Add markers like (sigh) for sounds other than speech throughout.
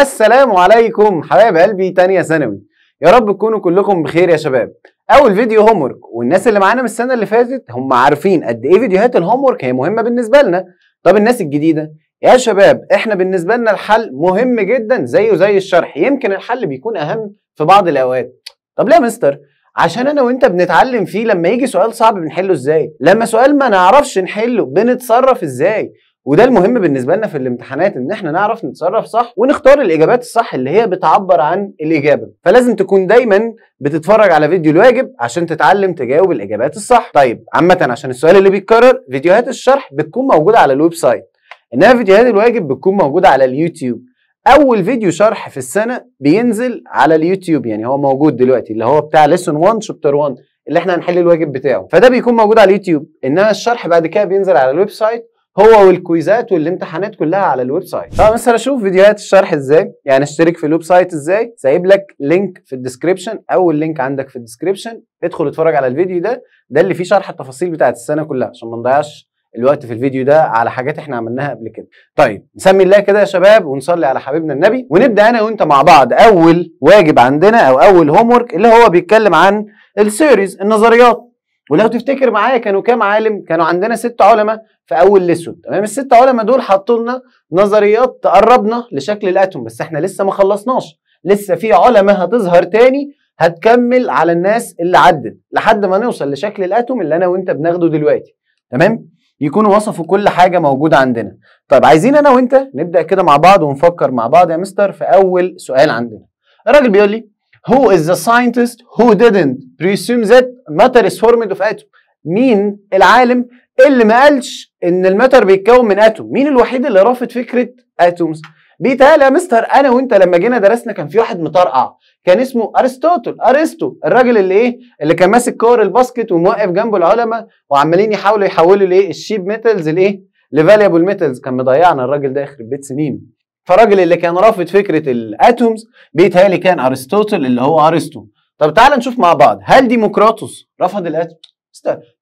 السلام عليكم حبايب قلبي تانية ثانوي يا رب تكونوا كلكم بخير يا شباب اول فيديو هوم والناس اللي معانا من السنه اللي فاتت هم عارفين قد ايه فيديوهات الهوم هي مهمه بالنسبه لنا طب الناس الجديده يا شباب احنا بالنسبه لنا الحل مهم جدا زيه زي الشرح يمكن الحل بيكون اهم في بعض الاوقات طب ليه يا مستر عشان انا وانت بنتعلم فيه لما يجي سؤال صعب بنحله ازاي لما سؤال ما نعرفش نحله بنتصرف ازاي وده المهم بالنسبه لنا في الامتحانات ان احنا نعرف نتصرف صح ونختار الاجابات الصح اللي هي بتعبر عن الاجابه فلازم تكون دايما بتتفرج على فيديو الواجب عشان تتعلم تجاوب الاجابات الصح طيب عامه عشان السؤال اللي بيتكرر فيديوهات الشرح بتكون موجوده على الويب سايت انما فيديوهات الواجب بتكون موجوده على اليوتيوب اول فيديو شرح في السنه بينزل على اليوتيوب يعني هو موجود دلوقتي اللي هو بتاع ليسون 1 شابتر 1 اللي احنا هنحل الواجب بتاعه فده بيكون موجود على اليوتيوب انما الشرح بعد كده بينزل على الويب سايت هو والكويزات والامتحانات كلها على الويب سايت مثلا اشوف فيديوهات الشرح ازاي يعني اشترك في الويب سايت ازاي سايب لك لينك في الديسكربشن اول لينك عندك في الديسكربشن ادخل اتفرج على الفيديو ده ده اللي فيه شرح التفاصيل بتاعه السنه كلها عشان ما نضيعش الوقت في الفيديو ده على حاجات احنا عملناها قبل كده طيب نسمي الله كده يا شباب ونصلي على حبيبنا النبي ونبدا انا وانت مع بعض اول واجب عندنا او اول هوم اللي هو بيتكلم عن السيريز النظريات ولو تفتكر معايا كانوا كام عالم كانوا عندنا ست علماء في اول ليسون تمام الست علماء دول حطوا لنا نظريات تقربنا لشكل الاتوم بس احنا لسه ما خلصناش لسه في علماء هتظهر تاني هتكمل على الناس اللي عدت لحد ما نوصل لشكل الاتوم اللي انا وانت بناخده دلوقتي تمام يكونوا وصفوا كل حاجه موجوده عندنا طيب عايزين انا وانت نبدا كده مع بعض ونفكر مع بعض يا مستر في اول سؤال عندنا الراجل بيقول لي Who is the scientist who didn't presume that matter is formed of atom مين العالم اللي ما قالش ان الماتر بيتكون من اتوم مين الوحيد اللي رافض فكره اتومز بيتهيألي يا مستر انا وانت لما جينا درسنا كان في واحد مطرقع كان اسمه ارستوتل ارسطو الراجل اللي ايه اللي كان ماسك كور الباسكت وموقف جنبه العلماء وعمالين يحاولوا يحولوا لايه الشيب ميتالز لايه لفاليبل ميتلز كان مضيعنا الراجل ده يخرب بيت سنين فالراجل اللي كان رافض فكره الاتومز بيتهيألي كان ارسطوطل اللي هو ارسطو طب تعال نشوف مع بعض هل ديموكراتوس رفض الاتوم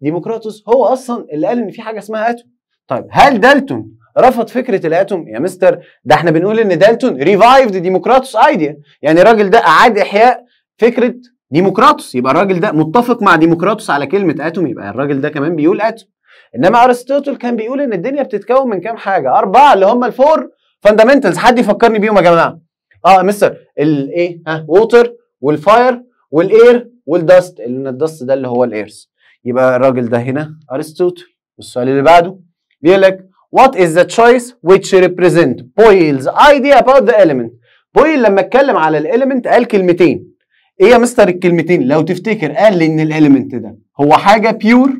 ديموكراتوس هو اصلا اللي قال ان في حاجه اسمها اتوم طيب هل دالتون رفض فكره الاتوم يا مستر ده احنا بنقول ان دالتون ريفايفد ديموكراتوس ايديا يعني الراجل ده اعاد احياء فكره ديموكراتوس يبقى الراجل ده متفق مع ديموكراتوس على كلمه اتوم يبقى الراجل ده كمان بيقول اتوم انما ارسطوطل كان بيقول ان الدنيا بتتكون من كام حاجه اربعه اللي هم الفور فاندمنتالز حد يفكرني بيهم يا جماعه اه مستر الايه ها ووتر والفاير والاير والدست لان الدست ده اللي هو الايرز يبقى الراجل ده هنا ارسطوطل والسؤال اللي بعده بيقول لك وات از ذا تشويس ويتش ريبريزنت بويلز ايديا اباوت ذا اليمنت بويل لما اتكلم على الاليمنت قال كلمتين. ايه يا مستر الكلمتين؟ لو تفتكر قال لي ان الاليمنت ده هو حاجه بيور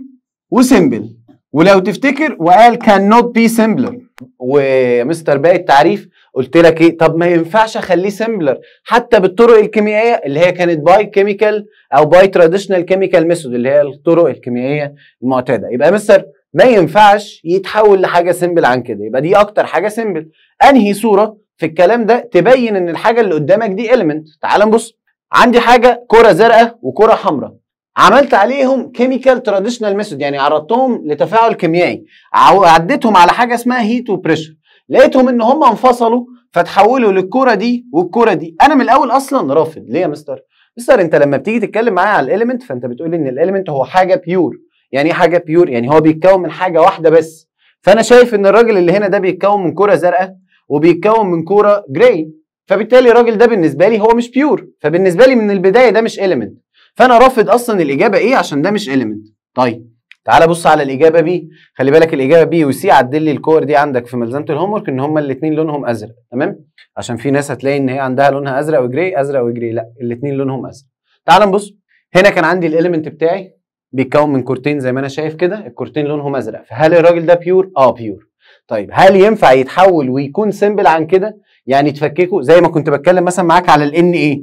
وسيمبل ولو تفتكر وقال نوت بي سيمبلر ومستر باقي التعريف قلت لك ايه طب ما ينفعش اخليه سيمبلر حتى بالطرق الكيميائيه اللي هي كانت باي كيميكال او باي تراديشنال كيميكال ميثود اللي هي الطرق الكيميائيه المعتاده يبقى مستر ما ينفعش يتحول لحاجه سيمبل عن كده يبقى دي اكتر حاجه سيمبل انهي صوره في الكلام ده تبين ان الحاجه اللي قدامك دي اليمنت تعال نبص عندي حاجه كره زرقاء وكره حمراء عملت عليهم كيميكال تراديشنال ميثود يعني عرضتهم لتفاعل كيميائي عديتهم على حاجه اسمها هيت وبريشر لقيتهم ان هم انفصلوا فتحولوا للكوره دي والكوره دي انا من الاول اصلا رافض ليه يا مستر مستر انت لما بتيجي تتكلم معايا على الاليمنت فانت بتقول ان الاليمنت هو حاجه بيور يعني ايه حاجه بيور يعني هو بيتكون من حاجه واحده بس فانا شايف ان الراجل اللي هنا ده بيتكون من كوره زرقاء وبيتكون من كوره جراي فبالتالي الراجل ده بالنسبه لي هو مش بيور فبالنسبه لي من البدايه ده مش اليمنت فانا رافض اصلا الاجابه ايه عشان ده مش اليمنت طيب تعال بص على الاجابه بي خلي بالك الاجابه بي وسي عدل لي الكور دي عندك في ملزمه الهوم ورك ان هما الاثنين لونهم ازرق تمام عشان في ناس هتلاقي ان هي عندها لونها ازرق وجري ازرق وجري لا الاثنين لونهم ازرق تعال نبص هنا كان عندي الاليمنت بتاعي بيتكون من كورتين زي ما انا شايف كده الكورتين لونهم ازرق فهل الراجل ده بيور اه بيور طيب هل ينفع يتحول ويكون سيمبل عن كده يعني تفككه زي ما كنت بتكلم مثلا معاك على الان ايه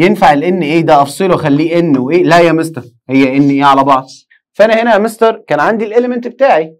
ينفع ان ايه ده افصله اخليه ان وايه لا يا مستر هي ان ايه على بعض فانا هنا يا مستر كان عندي الاليمنت بتاعي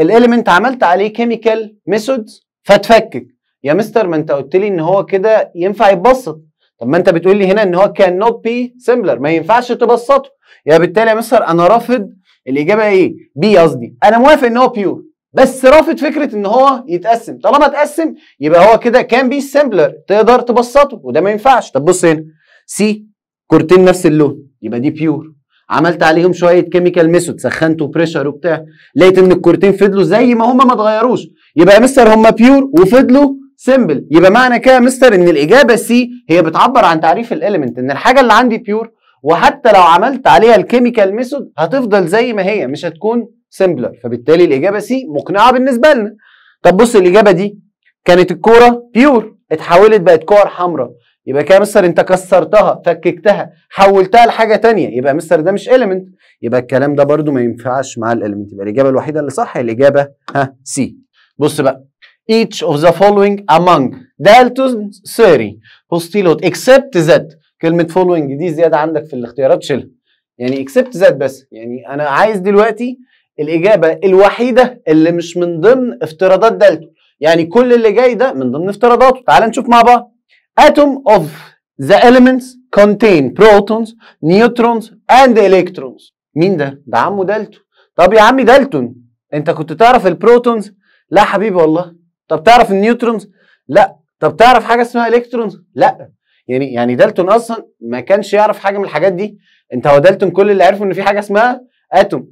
الاليمنت عملت عليه كيميكال ميثود فاتفكك يا مستر ما انت قلت لي ان هو كده ينفع يتبسط طب ما انت بتقول لي هنا ان هو كان نوت بي سيمبلر ما ينفعش تبسطه يا بالتالي يا مستر انا رافض الاجابه ايه بي قصدي انا موافق ان هو بيور بس رافض فكره ان هو يتقسم طالما اتقسم يبقى هو كده كان بي سيمبلر تقدر تبسطه وده ما ينفعش طب بص هنا سي كورتين نفس اللون يبقى دي بيور عملت عليهم شويه كيميكال ميثود سخنت وبريشر وبتاع لقيت ان الكورتين فضلوا زي ما هم ما اتغيروش يبقى يا مستر هم بيور وفضلوا سيمبل يبقى معنى كده يا مستر ان الاجابه سي هي بتعبر عن تعريف الاليمنت ان الحاجه اللي عندي بيور وحتى لو عملت عليها الكيميكال ميثود هتفضل زي ما هي مش هتكون سيمبلر فبالتالي الاجابه سي مقنعه بالنسبه لنا طب بص الاجابه دي كانت الكوره بيور اتحولت بقت كور حمراء يبقى كده يا مستر انت كسرتها فككتها حولتها لحاجه ثانيه يبقى مستر ده مش اليمنت يبقى الكلام ده برده ما ينفعش مع الاليمنت يبقى الاجابه الوحيده اللي صح هي الاجابه ها سي بص بقى each of the following among Dalton theory postulate except that كلمة following دي زيادة عندك في الاختيارات شيلها يعني except that بس يعني أنا عايز دلوقتي الإجابة الوحيدة اللي مش من ضمن افتراضات دالتون يعني كل اللي جاي ده من ضمن افتراضاته تعال نشوف مع بعض atom of the elements contain protons, neutrons and electrons مين ده؟ ده عمو دالتون طب يا عمي دالتون انت كنت تعرف البروتونز؟ لا حبيبي والله طب تعرف النيوترونز؟ لا طب تعرف حاجه اسمها الكترونز؟ لا يعني يعني دالتون اصلا ما كانش يعرف حاجه من الحاجات دي انت هو دالتون كل اللي عرفه ان في حاجه اسمها اتوم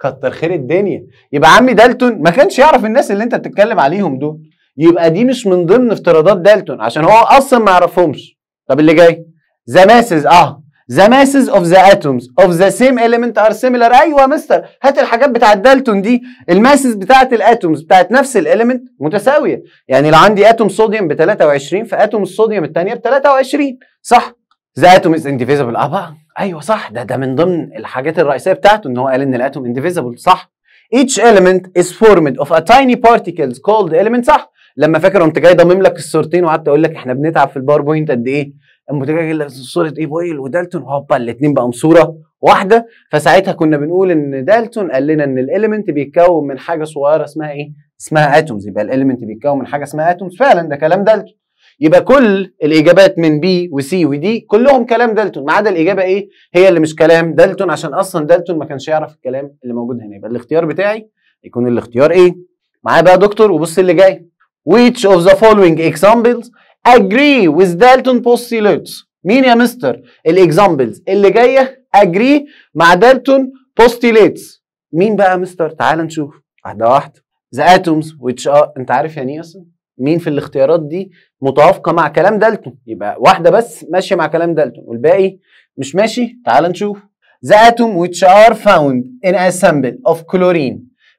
كتر خير الدنيا يبقى عمي دالتون ما كانش يعرف الناس اللي انت بتتكلم عليهم دول يبقى دي مش من ضمن افتراضات دالتون عشان هو اصلا ما يعرفهمش طب اللي جاي ذا ماسز اه ذا masses اوف ذا اتومز اوف ذا سيم element ار سيميلر ايوه يا مستر هات الحاجات بتاعت دالتون دي الماسز بتاعت الاتومز بتاعت نفس الاليمنت متساويه يعني لو عندي اتوم صوديوم ب 23 فاتوم الصوديوم الثانيه ب 23 صح ذا اتوم از indivisible اه بقى ايوه صح ده ده من ضمن الحاجات الرئيسيه بتاعته ان هو قال ان الاتوم indivisible صح each element is formed of a tiny particles called element صح لما فاكر قمت جاي ضامم لك الصورتين وقعدت اقول لك احنا بنتعب في الباوربوينت قد ايه قمت جاي لك صوره ايه بويل ودالتون هوبا الاثنين بقوا صوره واحده فساعتها كنا بنقول ان دالتون قال لنا ان الاليمنت بيتكون من حاجه صغيره اسمها ايه؟ اسمها اتومز يبقى الاليمنت بيتكون من حاجه اسمها اتومز فعلا ده كلام دالتون يبقى كل الاجابات من بي وسي ودي كلهم كلام دالتون ما عدا الاجابه ايه هي اللي مش كلام دالتون عشان اصلا دالتون ما كانش يعرف الكلام اللي موجود هنا يبقى الاختيار بتاعي يكون الاختيار ايه معايا بقى دكتور وبص اللي جاي Which of the following examples agree with Dalton postulates مين يا مستر الاكزامبلز اللي جايه اجري مع دالتون بوستيليتس مين بقى يا مستر تعال نشوف واحده واحده ذا اتومز which are انت عارف يعني ايه اصلا مين في الاختيارات دي متوافقه مع كلام دالتون يبقى واحده بس ماشيه مع كلام دالتون والباقي مش ماشي تعال نشوف the اتوم which are found in a sample of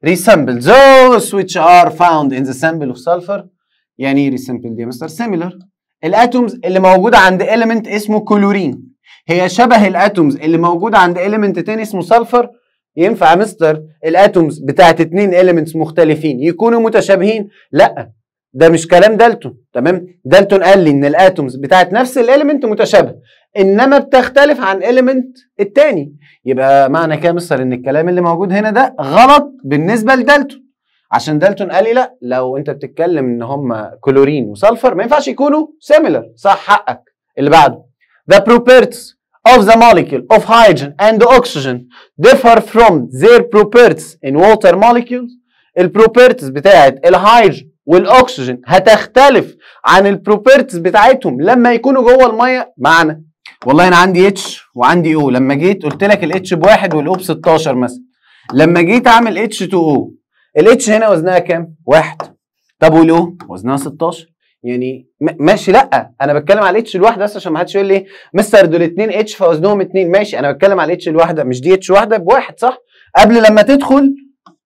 resemble those which are found in the sample of sulfur يعني ايه resemble دي يا مستر similar الاتومز اللي موجوده عند element اسمه كلورين هي شبه الاتومز اللي موجوده عند element تاني اسمه سلفر ينفع مستر الاتومز بتاعت اتنين elements مختلفين يكونوا متشابهين لا ده مش كلام دالتون تمام دالتون قال لي ان الاتومز بتاعت نفس الاليمنت متشابهه انما بتختلف عن element التاني يبقى معنى كده مستر ان الكلام اللي موجود هنا ده غلط بالنسبه لدالتون عشان دالتون قال لي لا لو انت بتتكلم ان هم كلورين وسلفر ما ينفعش يكونوا سيميلر صح حقك اللي بعده the properties of the molecule of hydrogen and oxygen differ from their properties in water molecules البروبرتيز بتاعت الهيدروجين والاكسجين هتختلف عن البروبرتيز بتاعتهم لما يكونوا جوه الميه معنى والله انا عندي اتش وعندي او لما جيت قلت لك الاتش بواحد والاو ب 16 مثلا لما جيت اعمل اتش تو او الاتش هنا وزنها كام؟ واحد طب والاو وزنها 16 يعني ماشي لا انا بتكلم على الاتش الواحده بس عشان ما حدش يقول لي مستر دول اتنين اتش فوزنهم اتنين ماشي انا بتكلم على الاتش الواحده مش دي اتش واحده بواحد صح؟ قبل لما تدخل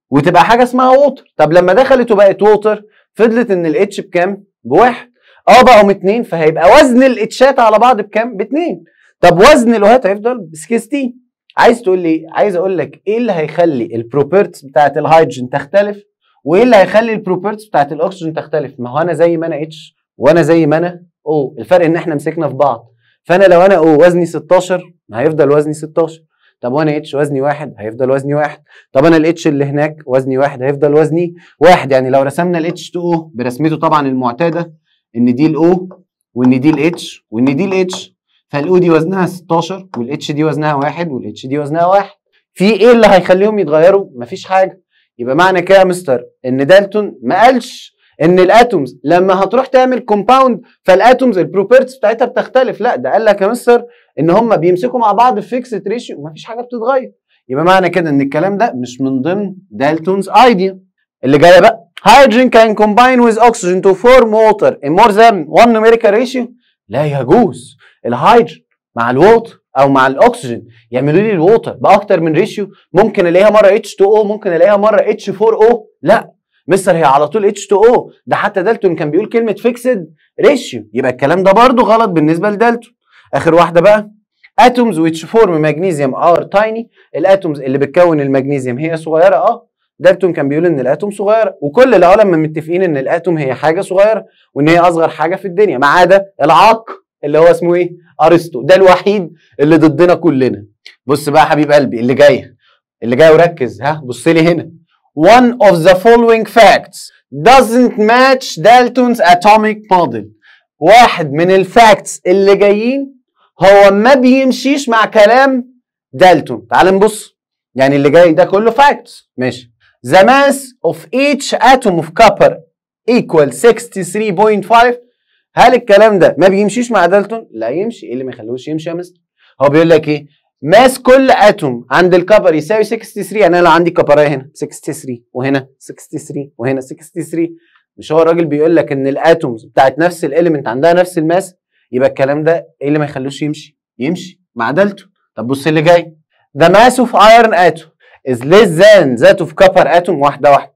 وتبقى حاجه اسمها ووتر طب لما دخلت وبقت ووتر فضلت ان الاتش بكام؟ بواحد اه بقوا اتنين فهيبقى وزن الاتشات على بعض بكام؟ باتنين طب وزن لوهات هيفضل ب 16 عايز تقول لي عايز اقول لك ايه اللي هيخلي البروبرتس بتاعت الهيدروجين تختلف وايه اللي هيخلي البروبرتس بتاعت الاكسجين تختلف ما هو انا زي ما انا اتش وانا زي ما انا او الفرق ان احنا مسكنا في بعض فانا لو انا او وزني 16 هيفضل وزني 16 طب وانا اتش وزني واحد هيفضل وزني واحد طب انا الاتش اللي هناك وزني واحد هيفضل وزني واحد يعني لو رسمنا الاتش 2 او برسمته طبعا المعتاده ان دي الاو وان دي الاتش وان دي الاتش فالاو دي وزنها 16 والاتش دي وزنها 1 والاتش دي وزنها 1 في ايه اللي هيخليهم يتغيروا؟ مفيش حاجه يبقى معنى كده يا مستر ان دالتون ما قالش ان الاتومز لما هتروح تعمل كومباوند فالاتومز البروبرتس بتاعتها بتختلف لا ده قال لك يا مستر ان هم بيمسكوا مع بعض في فيكسد ريشيو مفيش حاجه بتتغير يبقى معنى كده ان الكلام ده مش من ضمن دالتونز ايديا اللي جايه بقى hydrogen can combine with oxygen to form water in more than one numerical ratio لا يجوز الهيدروجين مع الووتر او مع الاكسجين يعملوا لي الووتر باكتر من ريشيو ممكن الاقيها مره H2O ممكن الاقيها مره H4O لا مستر هي على طول H2O ده حتى دالتون كان بيقول كلمه فيكسد ريشيو يبقى الكلام ده برضه غلط بالنسبه لدالتون اخر واحده بقى اتومز ويتش فورم ماجنيزيوم ار تايني الاتومز اللي بتكون المغنيسيوم هي صغيره اه دالتون كان بيقول ان الاتوم صغير وكل العالم متفقين ان الاتوم هي حاجه صغيره وان هي اصغر حاجه في الدنيا ما عدا العاق اللي هو اسمه ايه ارسطو ده الوحيد اللي ضدنا كلنا بص بقى يا حبيب قلبي اللي جاي اللي جاي وركز ها بص لي هنا one of the following facts doesn't match Dalton's atomic model واحد من الفاكتس اللي جايين هو ما بيمشيش مع كلام دالتون تعال نبص يعني اللي جاي ده كله فاكتس ماشي The mass of each atom of copper equal 63.5 هل الكلام ده ما بيمشيش مع دالتون؟ لا يمشي، ايه اللي ما يخلوش يمشي يا مستر؟ هو بيقول لك ايه؟ ماس كل اتوم عند الكبر يساوي 63 يعني انا لو عندي كبرايه هنا 63 وهنا 63 وهنا 63 مش هو الراجل بيقول لك ان الاتومز بتاعت نفس الاليمنت عندها نفس الماس يبقى الكلام ده ايه اللي ما يخلوش يمشي؟ يمشي مع دالتون طب بص اللي جاي ذا ماس اوف ايرون اتوم is less than that of copper atom واحده واحده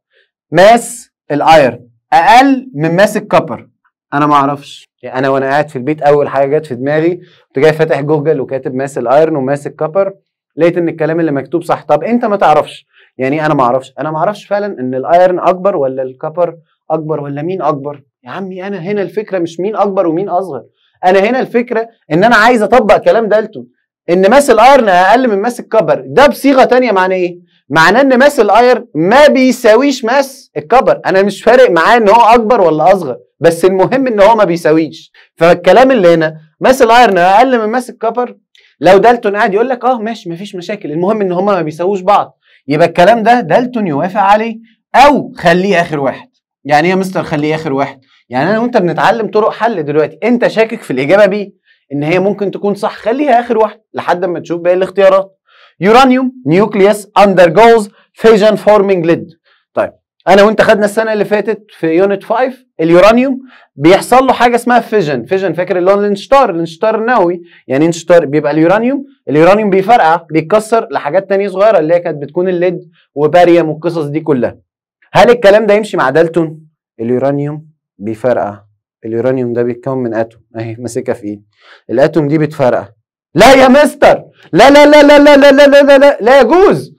ماس الايرن اقل من ماس الكوبر انا ما اعرفش يعني انا وانا قاعد في البيت اول حاجه جت في دماغي كنت جاي فاتح جوجل وكاتب ماس الايرن وماس الكوبر لقيت ان الكلام اللي مكتوب صح طب انت ما تعرفش يعني انا ما اعرفش انا ما اعرفش فعلا ان الايرن اكبر ولا الكوبر اكبر ولا مين اكبر يا عمي انا هنا الفكره مش مين اكبر ومين اصغر انا هنا الفكره ان انا عايز اطبق كلام دالتون ان ماس الايرن اقل من ماس الكبر ده بصيغه ثانيه معناه ايه معناه ان ماس الايرن ما بيساويش ماس الكبر انا مش فارق معاه ان هو اكبر ولا اصغر بس المهم ان هو ما بيساويش فالكلام اللي هنا ماس الايرن اقل من ماس الكبر لو دالتون قاعد يقول لك اه ماشي مفيش مشاكل المهم ان هما ما بيساووش بعض يبقى الكلام ده دالتون يوافق عليه او خليه اخر واحد يعني ايه يا مستر خليه اخر واحد يعني انا وانت بنتعلم طرق حل دلوقتي انت شاكك في الاجابه بيه ان هي ممكن تكون صح خليها اخر واحده لحد ما تشوف باقي الاختيارات يورانيوم نيوكليوس اندرجوز فيجن فورمينج ليد طيب انا وانت خدنا السنه اللي فاتت في يونت 5 اليورانيوم بيحصل له حاجه اسمها فيجن فيجن فاكر اللي هو الانشطار الانشطار النووي يعني انشطار بيبقى اليورانيوم اليورانيوم بيفرقع بيتكسر لحاجات تانية صغيره اللي هي كانت بتكون الليد وباريوم والقصص دي كلها هل الكلام ده يمشي مع دالتون اليورانيوم بيفرقع اليورانيوم ده بيتكون من اتوم اهي ماسكها في ايدي الاتوم دي بتفرقع لا يا مستر لا لا لا لا لا لا لا لا لا لا, لا يجوز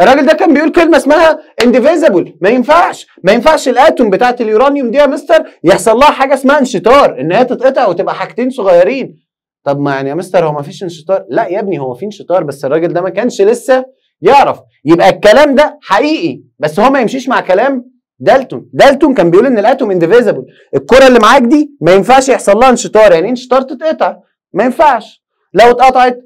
الراجل ده كان بيقول كلمه اسمها انديفيزبل ما ينفعش ما ينفعش الاتوم بتاعه اليورانيوم دي يا مستر يحصل لها حاجه اسمها انشطار ان هي تتقطع وتبقى حاجتين صغيرين طب ما يعني يا مستر هو ما فيش انشطار لا يا ابني هو في انشطار بس الراجل ده ما كانش لسه يعرف يبقى الكلام ده حقيقي بس هو ما يمشيش مع كلام دالتون دالتون كان بيقول ان الاتوم انديفيزبل الكره اللي معاك دي ما ينفعش يحصل لها انشطار يعني إيه انشطار تتقطع ما ينفعش لو اتقطعت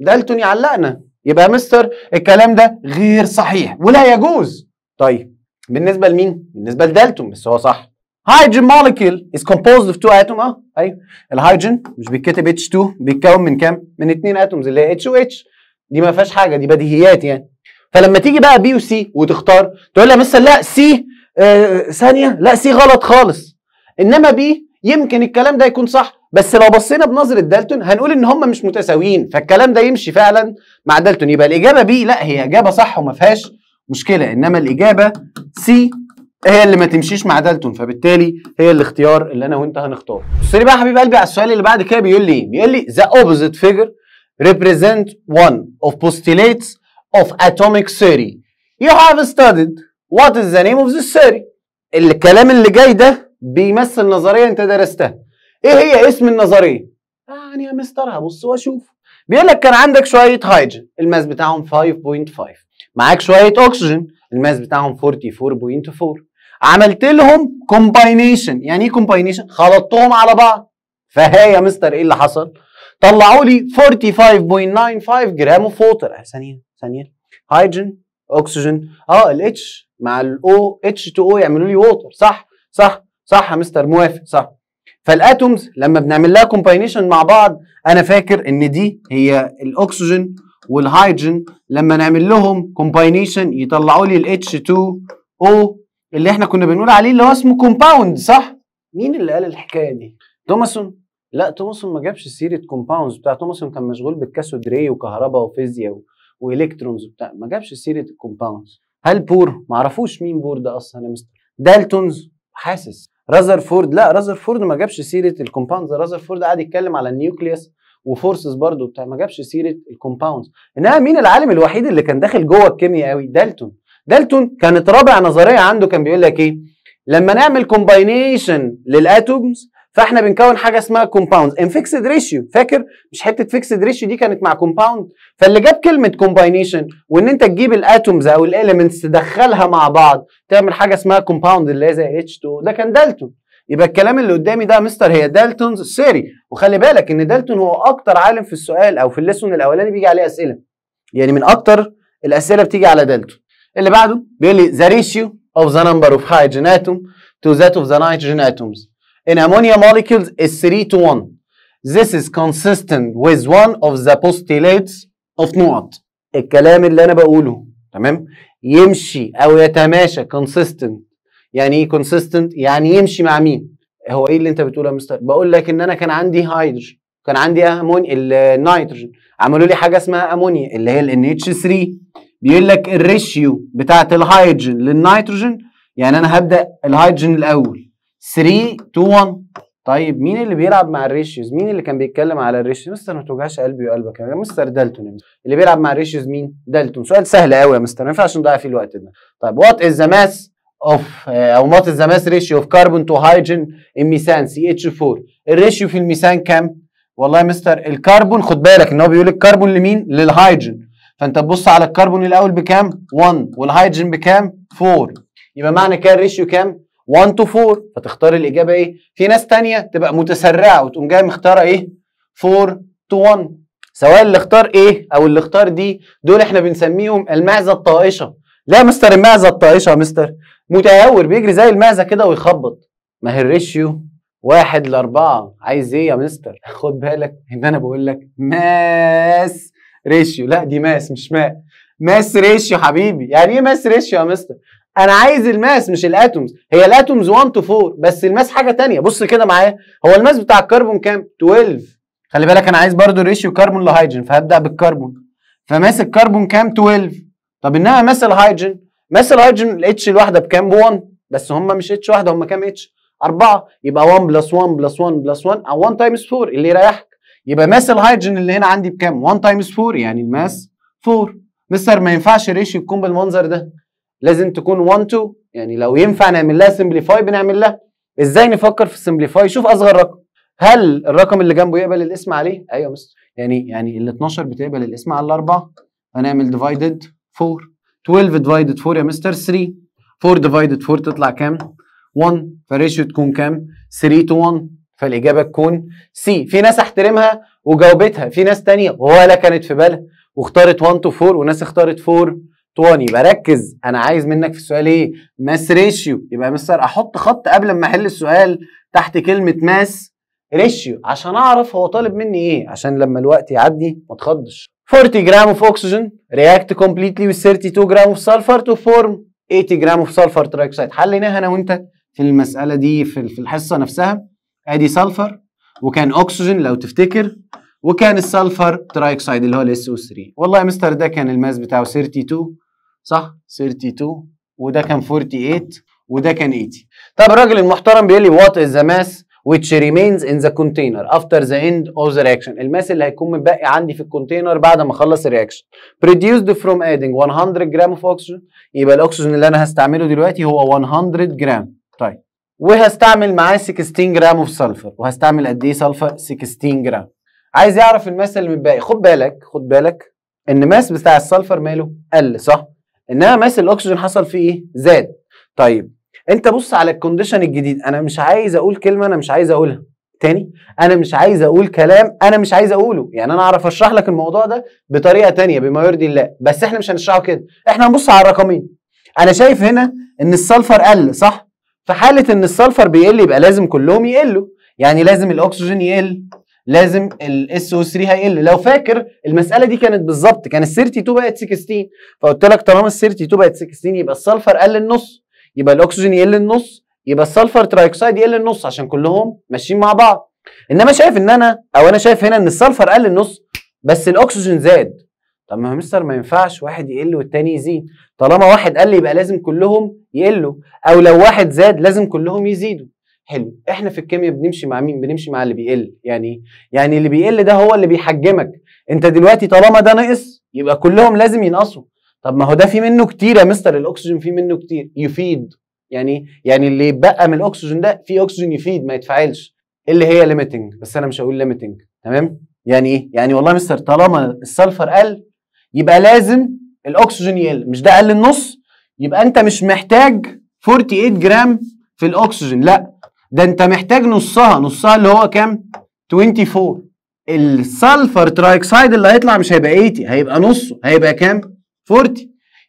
دالتون يعلقنا يبقى مستر الكلام ده غير صحيح ولا يجوز طيب بالنسبه لمين بالنسبه لدالتون بس هو صح هيدروجين مولكيول از كومبوزد اوف تو اتوم اه ايوه الهيدروجين مش بيتكتب H2 بيتكون من كام من اتنين اتومز اللي هي H و دي ما فيهاش حاجه دي بديهيات يعني فلما تيجي بقى بي وسي وتختار تقول لها مستر لا سي آه ثانيه لا سي غلط خالص انما بي يمكن الكلام ده يكون صح بس لو بصينا بنظره دالتون هنقول ان هم مش متساويين فالكلام ده يمشي فعلا مع دالتون يبقى الاجابه بي لا هي اجابه صح وما فيهاش مشكله انما الاجابه سي هي اللي ما تمشيش مع دالتون فبالتالي هي الاختيار اللي انا وانت هنختاره بص بقى يا حبيب قلبي على السؤال اللي بعد كده بيقول لي ايه بيقول لي the opposite figure represent one of postulates of atomic theory you have studied وات از ذا نيم اوف ذيس theory؟ الكلام اللي جاي ده بيمثل نظريه انت درستها ايه هي اسم النظريه يعني يا مستر هبص واشوف بيقول لك كان عندك شويه هيدروجين الماس بتاعهم 5.5 معاك شويه اكسجين الماس بتاعهم 44.4 عملت لهم كومباينيشن يعني ايه كومباينيشن خلطتهم على بعض فها يا مستر ايه اللي حصل طلعوا لي 45.95 جرام اوف ووتر ثانيه ثانيه هيدروجين اكسجين اه الاتش مع الاو اتش تو او يعملوا لي ووتر صح صح صح يا مستر موافق صح فالاتومز لما بنعمل لها كومباينيشن مع بعض انا فاكر ان دي هي الاكسجين والهيدروجين لما نعمل لهم كومباينيشن يطلعوا لي الاتش 2 او اللي احنا كنا بنقول عليه اللي هو اسمه كومباوند صح مين اللي قال الحكايه دي توماسون لا توماسون ما جابش سيره كومباوندز بتاع توماسون كان مشغول بالكاسودري وكهرباء وفيزياء و... والكترونز وبتاع ما جابش سيره الكومباوندز هل بور ما عرفوش مين بور ده اصلا يا مستر دالتونز حاسس فورد لا فورد ما جابش سيره الكومباوندز فورد قاعد يتكلم على النيوكليوس وفورسز برضو بتاع ما جابش سيره الكومباوندز انما مين العالم الوحيد اللي كان داخل جوه الكيمياء قوي دالتون دالتون كانت رابع نظريه عنده كان بيقول لك ايه لما نعمل كومباينيشن للاتومز فاحنا بنكون حاجه اسمها كومباوندز ان فيكسد ريشيو فاكر مش حته فيكسد ريشيو دي كانت مع كومباوند فاللي جاب كلمه كومباينيشن وان انت تجيب الاتومز او الاليمنتس تدخلها مع بعض تعمل حاجه اسمها كومباوند اللي هي زي اتش 2 ده كان دالتون يبقى الكلام اللي قدامي ده مستر هي دالتونز سيري وخلي بالك ان دالتون هو اكتر عالم في السؤال او في الليسون الاولاني بيجي عليه اسئله يعني من اكتر الاسئله بتيجي على دالتون اللي بعده بيقول لي ذا ريشيو اوف ذا نمبر اوف هايدروجين اتوم تو ذات اوف ذا نايتروجين اتومز in ammonia molecules is 3 to 1. This is consistent with one of the postulates of نقط. الكلام اللي أنا بقوله تمام يمشي أو يتماشى consistent يعني إيه consistent؟ يعني يمشي مع مين؟ هو إيه اللي أنت بتقوله يا مستر؟ بقول لك إن أنا كان عندي هيدروجين كان عندي أمونيا النيتروجين عملوا لي حاجة اسمها أمونيا اللي هي الـ NH3 بيقول لك الريشيو بتاعت الهيدروجين للنيتروجين يعني أنا هبدأ الهيدروجين الأول 3 2 1 طيب مين اللي بيلعب مع الريشيوز مين اللي كان بيتكلم على الريشيوز مستر ما توجعش قلبي وقلبك يا مستر دالتون اللي بيلعب مع الريشيوز مين دالتون سؤال سهل قوي يا مستر ما ينفعش نضيع فيه الوقت ده طيب وات از ذا ماس اوف او وات از ذا ماس ريشيو اوف كربون تو هيدروجين ان ميثان سي اتش 4 الريشيو في الميثان كام والله يا مستر الكربون خد بالك ان هو بيقول الكربون لمين للهيدروجين فانت تبص على الكربون الاول بكام 1 والهيدروجين بكام 4 يبقى معنى كده الريشيو كام 1 تو 4 فتختار الاجابه ايه في ناس تانية تبقى متسرعه وتقوم جايه مختاره ايه 4 تو 1 سواء اللي اختار ايه او اللي اختار دي دول احنا بنسميهم المعزه الطائشه لا يا مستر المعزه الطائشه يا مستر متهور بيجري زي المعزه كده ويخبط ما هي الريشيو 1 ل 4 عايز ايه يا مستر خد بالك ان انا بقول لك ماس ريشيو لا دي ماس مش ماء ماس ريشيو حبيبي يعني ايه ماس ريشيو يا مستر انا عايز الماس مش الاتومز هي الاتومز 1 تو 4 بس الماس حاجه تانية بص كده معايا هو الماس بتاع الكربون كام 12 خلي بالك انا عايز برضو ريشيو كربون لهيدروجين فهبدا بالكربون فماس الكربون كام 12 طب انها ماس الهيدروجين ماس الهيدروجين الاتش الواحده بكام 1 بس هم مش اتش واحده هم كام اتش 4 يبقى 1 بلس 1 بلس 1 بلس 1 او 1 تايمز 4 اللي يريحك يبقى ماس الهيدروجين اللي هنا عندي بكام 1 تايمز 4 يعني الماس 4 مستر ما ينفعش ريشيو يكون بالمنظر ده لازم تكون 1 2 يعني لو ينفع نعمل لها سمبليفاي بنعمل لها ازاي نفكر في السمبليفاي شوف اصغر رقم هل الرقم اللي جنبه يقبل الاسم عليه ايوه مستر يعني يعني ال 12 بتقبل الاسم على الاربعه هنعمل ديفايدد 4 12 ديفايدد 4 يا مستر 3 4 ديفايدد 4 تطلع كام 1 فالريشيو تكون كام 3 تو 1 فالاجابه تكون سي في ناس احترمها وجاوبتها في ناس ثانيه ولا كانت في بالها واختارت 1 تو 4 وناس اختارت 4 يبقى بركز انا عايز منك في السؤال ايه ماس ريشيو يبقى مستر احط خط قبل ما احل السؤال تحت كلمه ماس ريشيو عشان اعرف هو طالب مني ايه عشان لما الوقت يعدي ما اتخضش 40 جرام اوف اكسجين رياكت كومبليتلي و 32 جرام اوف سلفر تو فورم 80 جرام اوف سلفر ترايكسايد حليناها انا وانت في المساله دي في الحصه نفسها ادي سلفر وكان اكسجين لو تفتكر وكان السلفر ترايكسايد اللي هو الاس او 3 والله يا مستر ده كان الماس بتاعه 32 صح 32 وده كان 48 وده كان 80 طب الراجل المحترم بيقول لي وات از ذا ماس which remains in the container after the end of the reaction الماس اللي هيكون متبقي عندي في الكونتينر بعد ما اخلص الرياكشن produced from adding 100 جرام of oxygen يبقى الاكسجين اللي انا هستعمله دلوقتي هو 100 جرام طيب وهستعمل معاه 16 جرام اوف سلفر وهستعمل قد ايه سلفر 16 جرام عايز يعرف الماس اللي متبقي خد بالك خد بالك ان الماس بتاع السلفر ماله قل صح انها ماس الاكسجين حصل فيه ايه زاد طيب انت بص على الكونديشن الجديد انا مش عايز اقول كلمه انا مش عايز اقولها تاني انا مش عايز اقول كلام انا مش عايز اقوله يعني انا اعرف اشرح لك الموضوع ده بطريقه تانية بما يرضي الله بس احنا مش هنشرحه كده احنا هنبص على الرقمين انا شايف هنا ان السلفر قل صح في حاله ان السلفر بيقل يبقى لازم كلهم يقلوا يعني لازم الاكسجين يقل لازم الاس او 3 هيقل لو فاكر المساله دي كانت بالظبط كان ال 32 بقت 16 فقلت لك طالما ال 32 بقت 16 يبقى السلفر قل النص يبقى الاكسجين يقل النص يبقى السلفر ترايكسايد يقل النص عشان كلهم ماشيين مع بعض انما شايف ان انا او انا شايف هنا ان السلفر قل النص بس الاكسجين زاد طب ما مستر ما ينفعش واحد يقل والتاني يزيد طالما واحد قل يبقى لازم كلهم يقلوا او لو واحد زاد لازم كلهم يزيدوا حلو احنا في الكيمياء بنمشي مع مين بنمشي مع اللي بيقل يعني يعني اللي بيقل ده هو اللي بيحجمك انت دلوقتي طالما ده نقص يبقى كلهم لازم ينقصوا طب ما هو ده في منه كتير يا مستر الاكسجين في منه كتير يفيد يعني يعني اللي يتبقى من الاكسجين ده في اكسجين يفيد ما يتفعلش اللي هي ليميتنج بس انا مش هقول ليميتنج تمام يعني ايه يعني والله مستر طالما السلفر قل يبقى لازم الاكسجين يقل مش ده قل النص يبقى انت مش محتاج 48 جرام في الاكسجين لا ده انت محتاج نصها نصها اللي هو كام 24 السلفر ترايكسايد اللي هيطلع مش هيبقى 80 هيبقى نصه هيبقى كام 40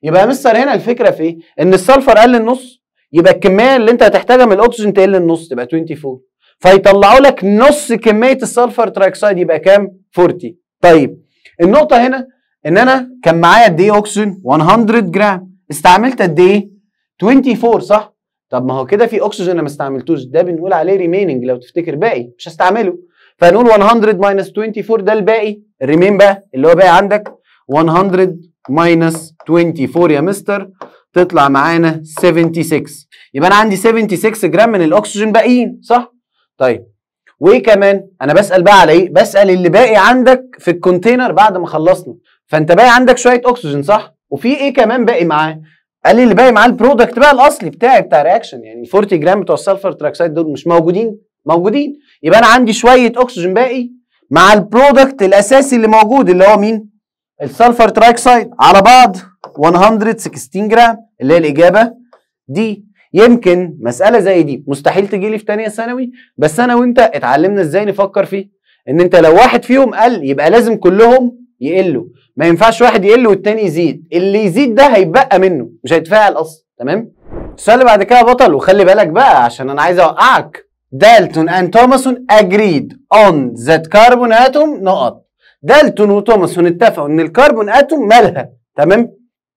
يبقى يا مستر هنا الفكره في ايه ان السلفر قل النص يبقى الكميه اللي انت هتحتاجها من الاكسجين تقل النص تبقى 24 فيطلعوا لك نص كميه السلفر ترايكسايد يبقى كام 40 طيب النقطه هنا ان انا كان معايا قد ايه اكسجين 100 جرام استعملت قد ايه 24 صح طب ما هو كده في اكسجين انا ما استعملتوش ده بنقول عليه ريميننج لو تفتكر باقي مش هستعمله فنقول 100 ماينس 24 ده الباقي الريمين بقى اللي هو باقي عندك 100 ماينس 24 يا مستر تطلع معانا 76 يبقى انا عندي 76 جرام من الاكسجين باقيين صح؟ طيب وايه كمان؟ انا بسال بقى على ايه؟ بسال اللي باقي عندك في الكونتينر بعد ما خلصنا فانت باقي عندك شويه اكسجين صح؟ وفي ايه كمان باقي معاه؟ قال لي اللي باقي معاه البرودكت بقى الاصلي بتاعي بتاع رياكشن يعني ال 40 جرام بتوع السلفر تراكسايد دول مش موجودين موجودين يبقى انا عندي شويه اكسجين باقي مع البرودكت الاساسي اللي موجود اللي هو مين السلفر تراكسايد على بعض 116 جرام اللي هي الاجابه دي يمكن مساله زي دي مستحيل تجي لي في ثانيه ثانوي بس انا وانت اتعلمنا ازاي نفكر فيه ان انت لو واحد فيهم قال يبقى لازم كلهم يقلوا ما ينفعش واحد يقل والتاني يزيد اللي يزيد ده هيبقى منه مش هيتفاعل اصلا تمام السؤال اللي بعد كده بطل وخلي بالك بقى عشان انا عايز اوقعك دالتون اند توماسون اجريد اون ذات كربون اتوم نقط دالتون وتوماسون اتفقوا ان الكربون اتوم مالها تمام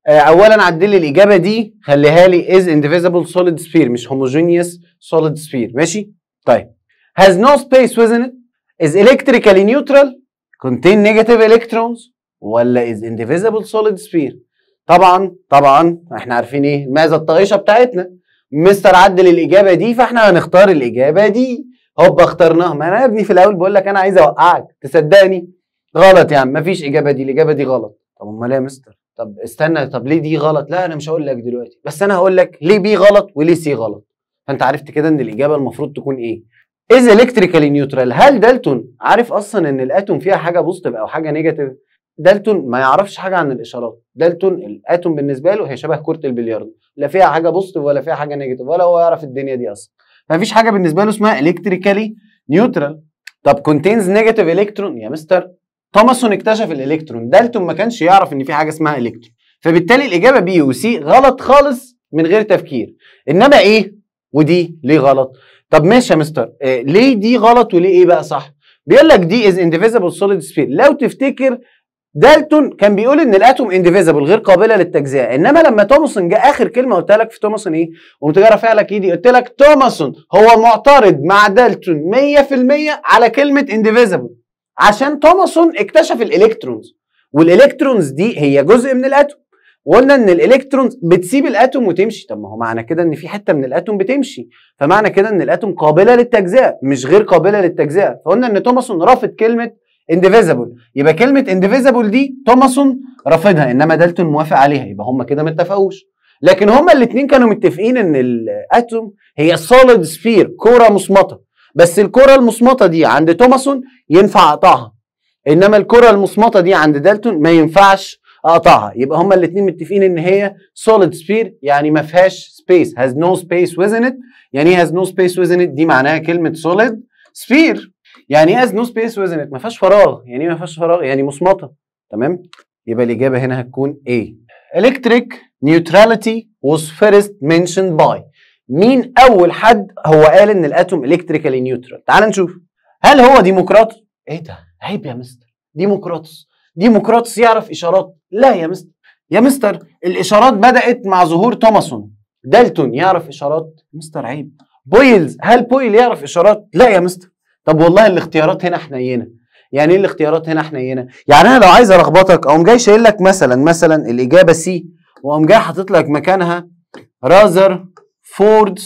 آه، اولا عدل لي الاجابه دي خليها لي از انديفيزبل سوليد سفير مش هوموجينيوس سوليد سفير ماشي طيب has no space within it is electrically neutral contain negative electrons ولا is indivisible solid sphere طبعا طبعا احنا عارفين ايه المعزه الطائشه بتاعتنا مستر عدل الاجابه دي فاحنا هنختار الاجابه دي هوبا اخترناها ما انا يا ابني في الاول بقول لك انا عايز اوقعك تصدقني غلط يا عم مفيش اجابه دي الاجابه دي غلط طب امال ايه يا مستر طب استنى طب ليه دي غلط لا انا مش هقول لك دلوقتي بس انا هقول لك ليه بي غلط وليه سي غلط فانت عرفت كده ان الاجابه المفروض تكون ايه از الكتريكالي نيوترال هل دالتون عارف اصلا ان الاتوم فيها حاجه بوزيتيف او حاجه نيجاتيف دالتون ما يعرفش حاجه عن الاشارات دالتون الاتوم بالنسبه له هي شبه كره البلياردو لا فيها حاجه بوزيتيف ولا فيها حاجه نيجاتيف ولا هو يعرف الدنيا دي اصلا فمفيش حاجه بالنسبه له اسمها الكتريكالي نيوترال طب كونتينز نيجاتيف الكترون يا مستر توماسون اكتشف الالكترون دالتون ما كانش يعرف ان في حاجه اسمها الكترون فبالتالي الاجابه بي وسي غلط خالص من غير تفكير انما ايه ودي ليه غلط طب ماشي يا مستر آه ليه دي غلط وليه ايه بقى صح بيقول لك دي از انديفيزبل سوليد سفير لو تفتكر دالتون كان بيقول ان الاتوم انديفيزبل غير قابله للتجزئه انما لما توماسون جاء اخر كلمه قلت لك في توماسون ايه قمت جاي رافع لك ايدي قلت لك توماسون هو معترض مع دالتون 100% على كلمه انديفيزبل عشان توماسون اكتشف الالكترونز والالكترونز دي هي جزء من الاتوم وقلنا ان الالكترونز بتسيب الاتوم وتمشي طب ما هو معنى كده ان في حته من الاتوم بتمشي فمعنى كده ان الاتوم قابله للتجزئه مش غير قابله للتجزئه فقلنا ان توماسون رافض كلمه انديفيزبل يبقى كلمه انديفيزبل دي توماسون رافضها انما دالتون موافق عليها يبقى هم كده ما اتفقوش لكن هما الاثنين كانوا متفقين ان الاتوم هي سوليد سفير كوره مصمطه بس الكره المصمطه دي عند توماسون ينفع اقطعها انما الكره المصمطه دي عند دالتون ما ينفعش اقطعها يبقى هما الاثنين متفقين ان هي سوليد سفير يعني ما فيهاش سبيس هاز نو سبيس within ات يعني ايه نو سبيس space ات دي معناها كلمه سوليد سفير يعني ايه نو سبيس space ات ما فيهاش فراغ يعني ايه ما فيهاش فراغ يعني مصمطه تمام يبقى الاجابه هنا هتكون ايه الكتريك نيوتراليتي was first mentioned by مين اول حد هو قال ان الاتوم الكتريكالي نيوترال تعال نشوف هل هو ديمقراطي ايه ده عيب يا مستر ديمقراطس ديمقراطس يعرف اشارات لا يا مستر يا مستر الاشارات بدات مع ظهور توماسون دالتون يعرف اشارات مستر عيب بويلز هل بويل يعرف اشارات لا يا مستر طب والله الاختيارات هنا حنينه يعني ايه الاختيارات هنا حنينه يعني انا لو عايز ارخبطك اقوم جاي شايل لك مثلا مثلا الاجابه سي واقوم جاي حاطط لك مكانها راذر فورد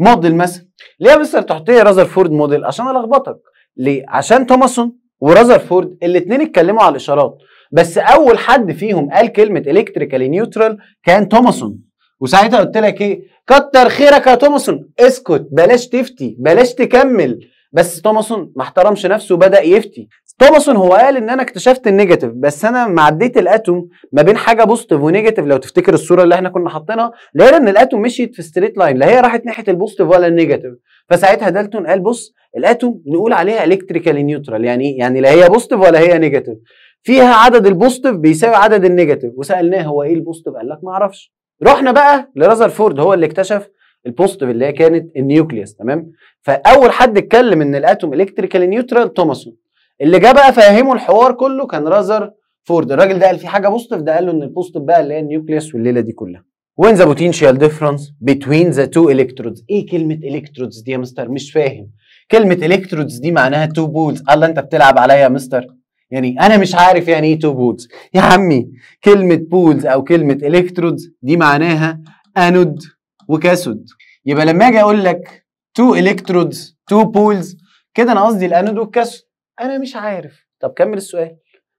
موديل مثلا ليه يا مستر تحط لي راذر فورد موديل عشان الخبطك ليه عشان توماسون وراذر فورد الاثنين اتكلموا على الاشارات بس اول حد فيهم قال كلمه الكتريكالي نيوترال كان توماسون وساعتها قلت لك ايه كتر خيرك يا توماسون اسكت بلاش تفتي بلاش تكمل بس توماسون ما احترمش نفسه وبدا يفتي توماسون هو قال ان انا اكتشفت النيجاتيف بس انا لما عديت الاتوم ما بين حاجه بوزيتيف ونيجاتيف لو تفتكر الصوره اللي احنا كنا حاطينها لقينا ان الاتوم مشيت في ستريت لاين لا هي راحت ناحيه البوزيتيف ولا النيجاتيف فساعتها دالتون قال بص الاتوم نقول عليها الكتريكالي نيوترال يعني ايه يعني لا هي بوزيتيف ولا هي نيجاتيف فيها عدد البوزيتيف بيساوي عدد النيجاتيف وسالناه هو ايه البوزيتيف قال لك ما اعرفش رحنا بقى فورد هو اللي اكتشف البوزيتيف اللي هي كانت النيوكليوس تمام فاول حد اتكلم ان الاتوم الكتريكال نيوترال توماسون اللي جه بقى فهمه الحوار كله كان رازر فورد الراجل ده قال في حاجه بوزيتيف ده قال له ان البوزيتيف بقى اللي هي النيوكليوس والليله دي كلها وين ذا بوتنشال ديفرنس بتوين ذا تو الكترودز ايه كلمه الكترودز دي يا مستر مش فاهم كلمه الكترودز دي معناها تو بولز الله انت بتلعب عليا يا مستر يعني انا مش عارف يعني ايه تو بولز يا عمي كلمه بولز او كلمه الكترودز دي معناها انود وكاسود يبقى لما اجي اقول لك تو الكترودز تو بولز كده انا قصدي الانود والكاسود انا مش عارف طب كمل السؤال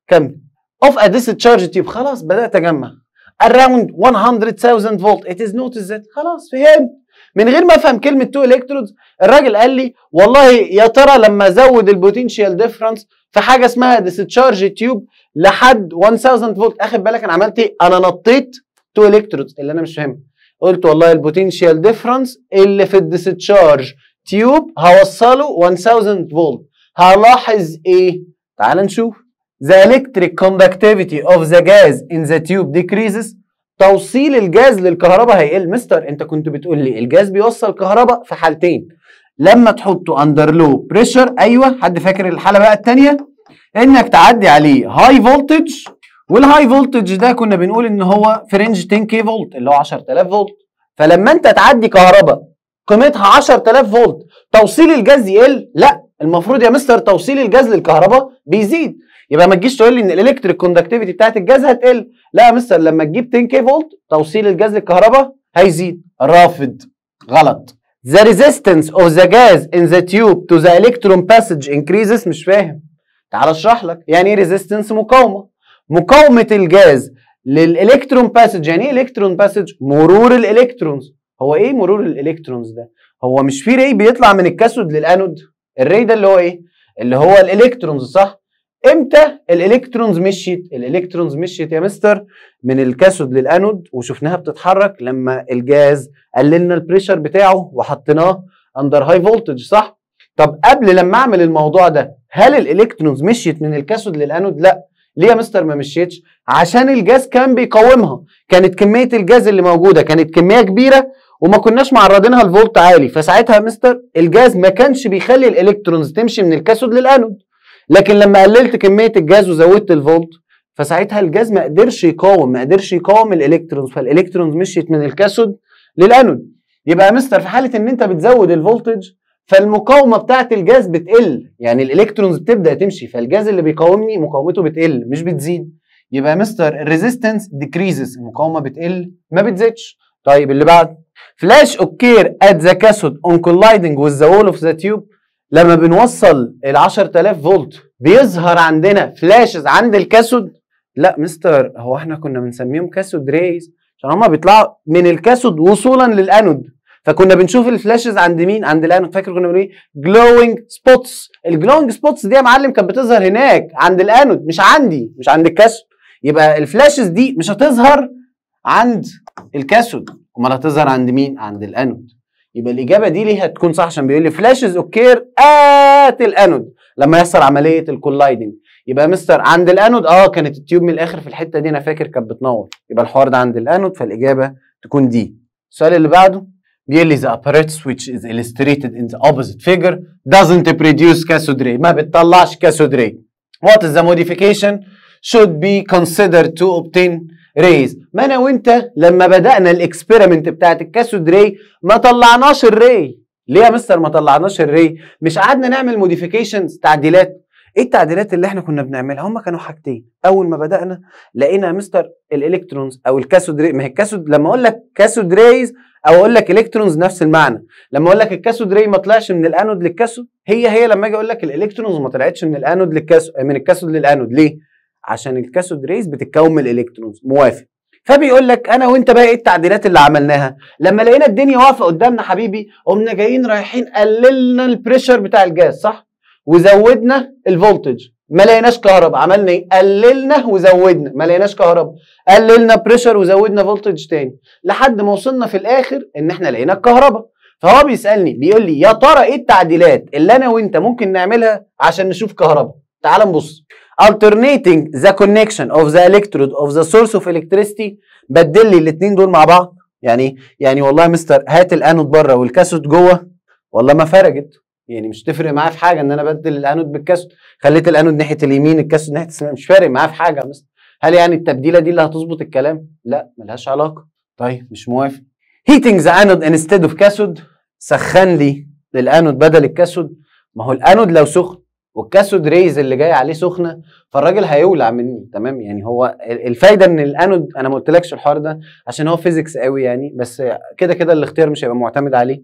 كمل اوف اديس تشارج تيوب خلاص بدات اجمع اراوند 100,000 فولت ات از نوت ذات خلاص فهمت من غير ما افهم كلمه تو الكترودز الراجل قال لي والله يا ترى لما ازود البوتنشال ديفرنس في حاجه اسمها ديستشارج تيوب لحد 1000 فولت اخد بالك انا عملت ايه؟ انا نطيت تو الكترودز اللي انا مش فاهمها قلت والله البوتنشال ديفرنس اللي في الديستشارج تيوب هوصله 1000 فولت هلاحظ ايه؟ تعال نشوف The electric conductivity of the gas in the tube decreases توصيل الجاز للكهرباء هيقل مستر انت كنت بتقول لي الجاز بيوصل كهرباء في حالتين لما تحطه اندر لو بريشر ايوه حد فاكر الحاله بقى الثانيه انك تعدي عليه هاي فولتج والهاي فولتج ده كنا بنقول ان هو في رينج 10 كي فولت اللي هو 10000 فولت فلما انت تعدي كهرباء قيمتها 10000 فولت توصيل الجاز يقل لا المفروض يا مستر توصيل الجاز للكهرباء بيزيد يبقى ما تجيش تقول لي ان الالكتريك كوندكتيفيتي بتاعت الجاز هتقل لا يا مستر لما تجيب 10 كي فولت توصيل الجاز للكهرباء هيزيد رافض غلط The resistance of the gas in the tube to the electron passage increases مش فاهم تعال اشرح لك يعني ايه resistance مقاومة مقاومة الجاز للالكترون باسج يعني ايه الكترون باسج مرور الالكترونز هو ايه مرور الالكترونز ده هو مش في ري بيطلع من الكاثود للانود الري ده اللي هو ايه اللي هو الالكترونز صح امتى الالكترونز مشيت الالكترونز مشيت يا مستر من الكاثود للانود وشفناها بتتحرك لما الجاز قللنا البريشر بتاعه وحطيناه اندر هاي فولتج صح طب قبل لما اعمل الموضوع ده هل الالكترونز مشيت من الكاثود للانود لا ليه يا مستر ما مشيتش عشان الجاز كان بيقاومها كانت كميه الجاز اللي موجوده كانت كميه كبيره وما كناش معرضينها لفولت عالي فساعتها يا مستر الجاز ما كانش بيخلي الالكترونز تمشي من الكاثود للانود لكن لما قللت كميه الجاز وزودت الفولت فساعتها الجاز ما قدرش يقاوم ما قدرش يقاوم الالكترونز فالالكترونز مشيت من الكاثود للانود يبقى يا مستر في حاله ان انت بتزود الفولتج فالمقاومه بتاعه الجاز بتقل يعني الالكترونز بتبدا تمشي فالجاز اللي بيقاومني مقاومته بتقل مش بتزيد يبقى يا مستر الريزيستنس ديكريزز المقاومه بتقل ما بتزيدش طيب اللي بعد فلاش اوكير ات ذا كاثود اون كولايدنج وذ ذا وول اوف ذا تيوب لما بنوصل ال 10000 فولت بيظهر عندنا فلاشز عند الكاثود لا مستر هو احنا كنا بنسميهم كاثود ريز عشان هما بيطلعوا من الكاثود وصولا للانود فكنا بنشوف الفلاشز عند مين عند الانود فاكر كنا بنقول ايه جلوينج سبوتس الجلوينج سبوتس دي يا معلم كانت بتظهر هناك عند الانود مش عندي مش عند الكاثود يبقى الفلاشز دي مش هتظهر عند الكاثود امال هتظهر عند مين عند الانود يبقى الاجابه دي ليها تكون صح عشان بيقول لي فلاشز اوكير ات الانود لما يحصل عمليه الكولايدنج يبقى مستر عند الانود اه كانت التيوب من الاخر في الحته دي انا فاكر كانت بتنور يبقى الحوار ده عند الانود فالاجابه تكون دي السؤال اللي بعده بيقول لي the apparatus which is illustrated in the opposite figure doesn't produce cathode ray ما بتطلعش cathode ray what is the modification should be considered to obtain rays ما انا وانت لما بدانا الاكسبيرمنت بتاعت الكاثود راي ما طلعناش الراي ليه يا مستر ما طلعناش الراي مش قعدنا نعمل موديفيكيشنز تعديلات ايه التعديلات اللي احنا كنا بنعملها هما كانوا حاجتين اول ما بدانا لقينا يا مستر الالكترونز او الكاثود ما هي الكاثود لما اقول لك كاثود ريز او اقول لك الكترونز نفس المعنى لما اقول لك الكاثود راي ما طلعش من الانود للكاثود هي هي لما اجي اقول لك الالكترونز ما طلعتش من الانود للكاثود من الكاثود للانود ليه عشان الكاثود ريز بتتكون من الالكترونز موافق فبيقول لك انا وانت بقى ايه التعديلات اللي عملناها لما لقينا الدنيا واقفه قدامنا حبيبي قمنا جايين رايحين قللنا البريشر بتاع الجاز صح وزودنا الفولتج ما لقيناش كهرباء عملنا ايه قللنا وزودنا ما لقيناش كهرباء قللنا بريشر وزودنا فولتج تاني لحد ما وصلنا في الاخر ان احنا لقينا الكهرباء فهو بيسالني بيقول لي يا ترى ايه التعديلات اللي انا وانت ممكن نعملها عشان نشوف كهرباء تعال نبص alternating the connection of the electrode of the source of electricity بدل لي الاثنين دول مع بعض يعني يعني والله يا مستر هات الانود بره والكاسود جوه والله ما فرقت يعني مش تفرق معايا في حاجه ان انا بدل الانود بالكاسود خليت الانود ناحيه اليمين الكاسود ناحيه الشمال مش فارق معايا في حاجه مستر هل يعني التبديله دي اللي هتظبط الكلام لا ملهاش علاقه طيب مش موافق heating the anode instead of cathode سخن لي الانود بدل الكاسود ما هو الانود لو سخن والكاثود ريز اللي جاي عليه سخنه فالراجل هيولع مني تمام يعني هو الفايده ان الانود انا ما قلتلكش الحوار ده عشان هو فيزيكس قوي يعني بس كده كده الاختيار مش هيبقى معتمد عليه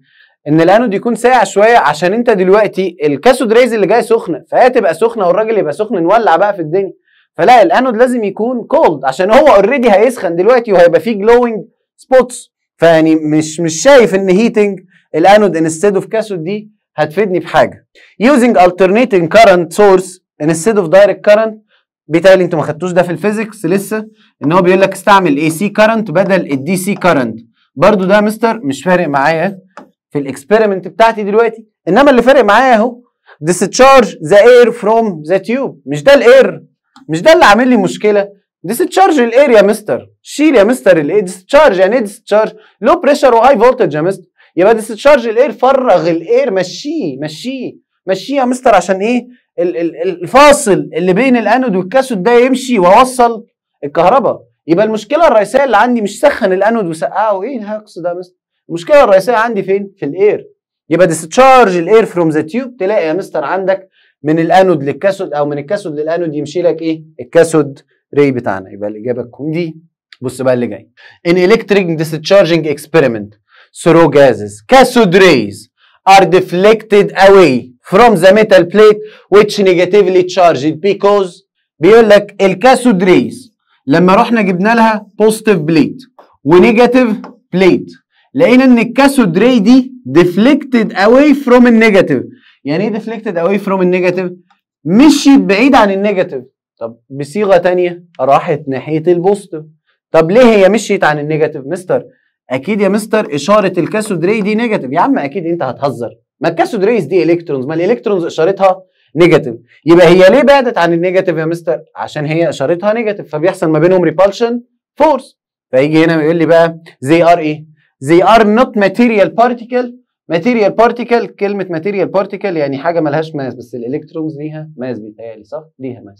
ان الانود يكون ساقع شويه عشان انت دلوقتي الكاثود ريز اللي جاي سخنه فهي تبقى سخنه والراجل يبقى سخن نولع بقى في الدنيا فلا الانود لازم يكون كولد عشان هو اوريدي هيسخن دلوقتي وهيبقى فيه جلوينج سبوتس فيعني مش مش شايف ان هيتنج الانود انستيد اوف كاثود دي هتفيدني في حاجه using alternating current source instead of direct current بيتهيألي انتوا ما خدتوش ده في الفيزيكس لسه ان هو بيقول لك استعمل اي سي current بدل الدي سي current برضو ده مستر مش فارق معايا في الاكسبيرمنت بتاعتي دلوقتي انما اللي فارق معايا اهو discharge the air from the tube مش ده الاير مش ده اللي عامل لي مشكله discharge الاير يا مستر شيل يا مستر الايه discharge يعني ايه discharge low pressure وهاي voltage يا مستر يبقى ديستشارج الاير فرغ الاير مشيه مشيه مشيه يا مستر عشان ايه الفاصل اللي بين الانود والكاسود ده يمشي واوصل الكهرباء يبقى المشكله الرئيسيه اللي عندي مش سخن الانود وسقعه آه، ايه الهكس ده مستر المشكله الرئيسيه عندي فين في الاير يبقى ديستشارج الاير فروم ذا تيوب تلاقي يا مستر عندك من الانود للكاسود او من الكاسود للانود يمشي لك ايه الكاسود ري بتاعنا يبقى الاجابه تكون دي بص بقى اللي جاي ان الكتريك ديستشارجنج اكسبيرمنت through gases. Cathode rays are deflected away from the metal plate which negatively charged because بيقول لك الكاثود ريز لما رحنا جبنا لها بوزيتيف بليت ونيجاتيف بليت لقينا ان الكاثود ري دي ديفليكتد اواي فروم النيجاتيف يعني ايه ديفليكتد اواي فروم النيجاتيف مشيت بعيد عن النيجاتيف طب بصيغه ثانيه راحت ناحيه البوزيتيف طب ليه هي مشيت عن النيجاتيف مستر اكيد يا مستر اشاره الكاثودري دي نيجاتيف يا عم اكيد انت هتهزر ما الكاثودريز دي الكترونز ما الالكترونز اشارتها نيجاتيف يبقى هي ليه بعدت عن النيجاتيف يا مستر عشان هي اشارتها نيجاتيف فبيحصل ما بينهم ريبالشن فورس فيجي هنا بيقول لي بقى زي ار ايه زي ار نوت ماتيريال بارتيكل ماتيريال بارتيكل كلمه ماتيريال بارتيكل يعني حاجه ملهاش ماس بس الالكترونز ليها ماس بيتهيألي صح ليها ماس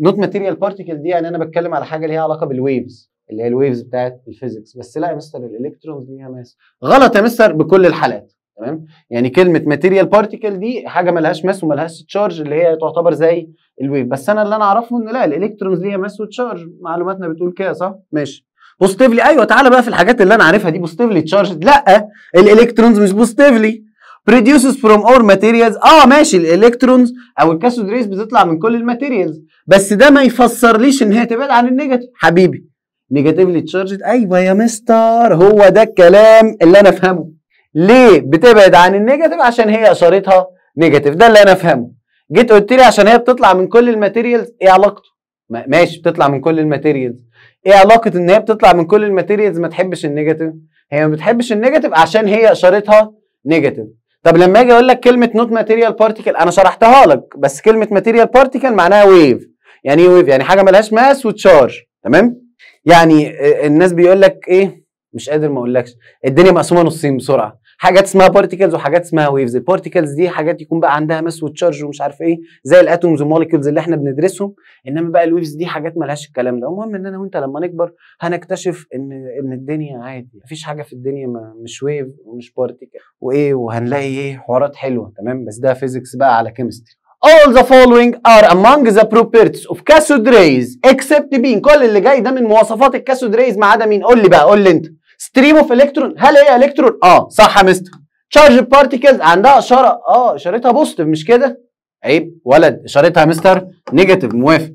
نوت ماتيريال بارتيكل دي يعني انا بتكلم على حاجه ليها علاقه بالويفز اللي هي الويفز بتاعت الفيزيكس بس لا يا مستر الالكترونز ليها ماس غلط يا مستر بكل الحالات تمام يعني كلمه ماتيريال بارتيكل دي حاجه ملهاش ماس وملهاش تشارج اللي هي تعتبر زي الويف بس انا اللي انا اعرفه ان لا الالكترونز ليها ماس وتشارج معلوماتنا بتقول كده صح ماشي بوستيفلي ايوه تعالى بقى في الحاجات اللي انا عارفها دي بوستيفلي تشارج لا الالكترونز مش بوستيفلي بروديوسز فروم اور materials اه ماشي الالكترونز او الكاثود ريز بتطلع من كل الماتيريالز بس ده ما يفسرليش ان هي تبعد عن النيجاتيف حبيبي نيجاتيفلي تشارجد ايوه يا مستر هو ده الكلام اللي انا افهمه ليه بتبعد عن النيجاتيف عشان هي اشارتها نيجاتيف ده اللي انا افهمه جيت قلت لي عشان هي بتطلع من كل الماتيريالز ايه علاقته ماشي بتطلع من كل الماتيريالز ايه علاقه ان هي بتطلع من كل الماتيريالز ما تحبش النيجاتيف هي ما بتحبش النيجاتيف عشان هي اشارتها نيجاتيف طب لما اجي اقول لك كلمه نوت ماتيريال بارتيكل انا شرحتها لك بس كلمه ماتيريال بارتيكل معناها ويف يعني ايه ويف يعني حاجه ملهاش ماس وتشارج تمام يعني آه، الناس بيقول لك ايه مش قادر ما اقولكش الدنيا مقسومه نصين بسرعه حاجات اسمها بارتيكلز وحاجات اسمها ويفز البارتيكلز دي حاجات يكون بقى عندها ماس وتشارج ومش عارف ايه زي الاتومز والمولكيولز اللي احنا بندرسهم انما بقى الويفز دي حاجات مالهاش الكلام ده المهم ان انا وانت لما نكبر هنكتشف ان ان الدنيا عادي مفيش حاجه في الدنيا ما مش ويف ومش بارتيكل وايه وهنلاقي ايه حوارات حلوه تمام بس ده فيزيكس بقى على كيمستري All the following are among the properties of cathode rays except being كل اللي جاي ده من مواصفات الكاثود rays ما عدا مين؟ قول لي بقى قول لي انت. stream of electron هل هي الكترون؟ اه صح يا مستر. charged particles عندها اشاره اه اشارتها بوزيتيف مش كده؟ عيب ولد اشارتها يا مستر نيجاتيف موافق.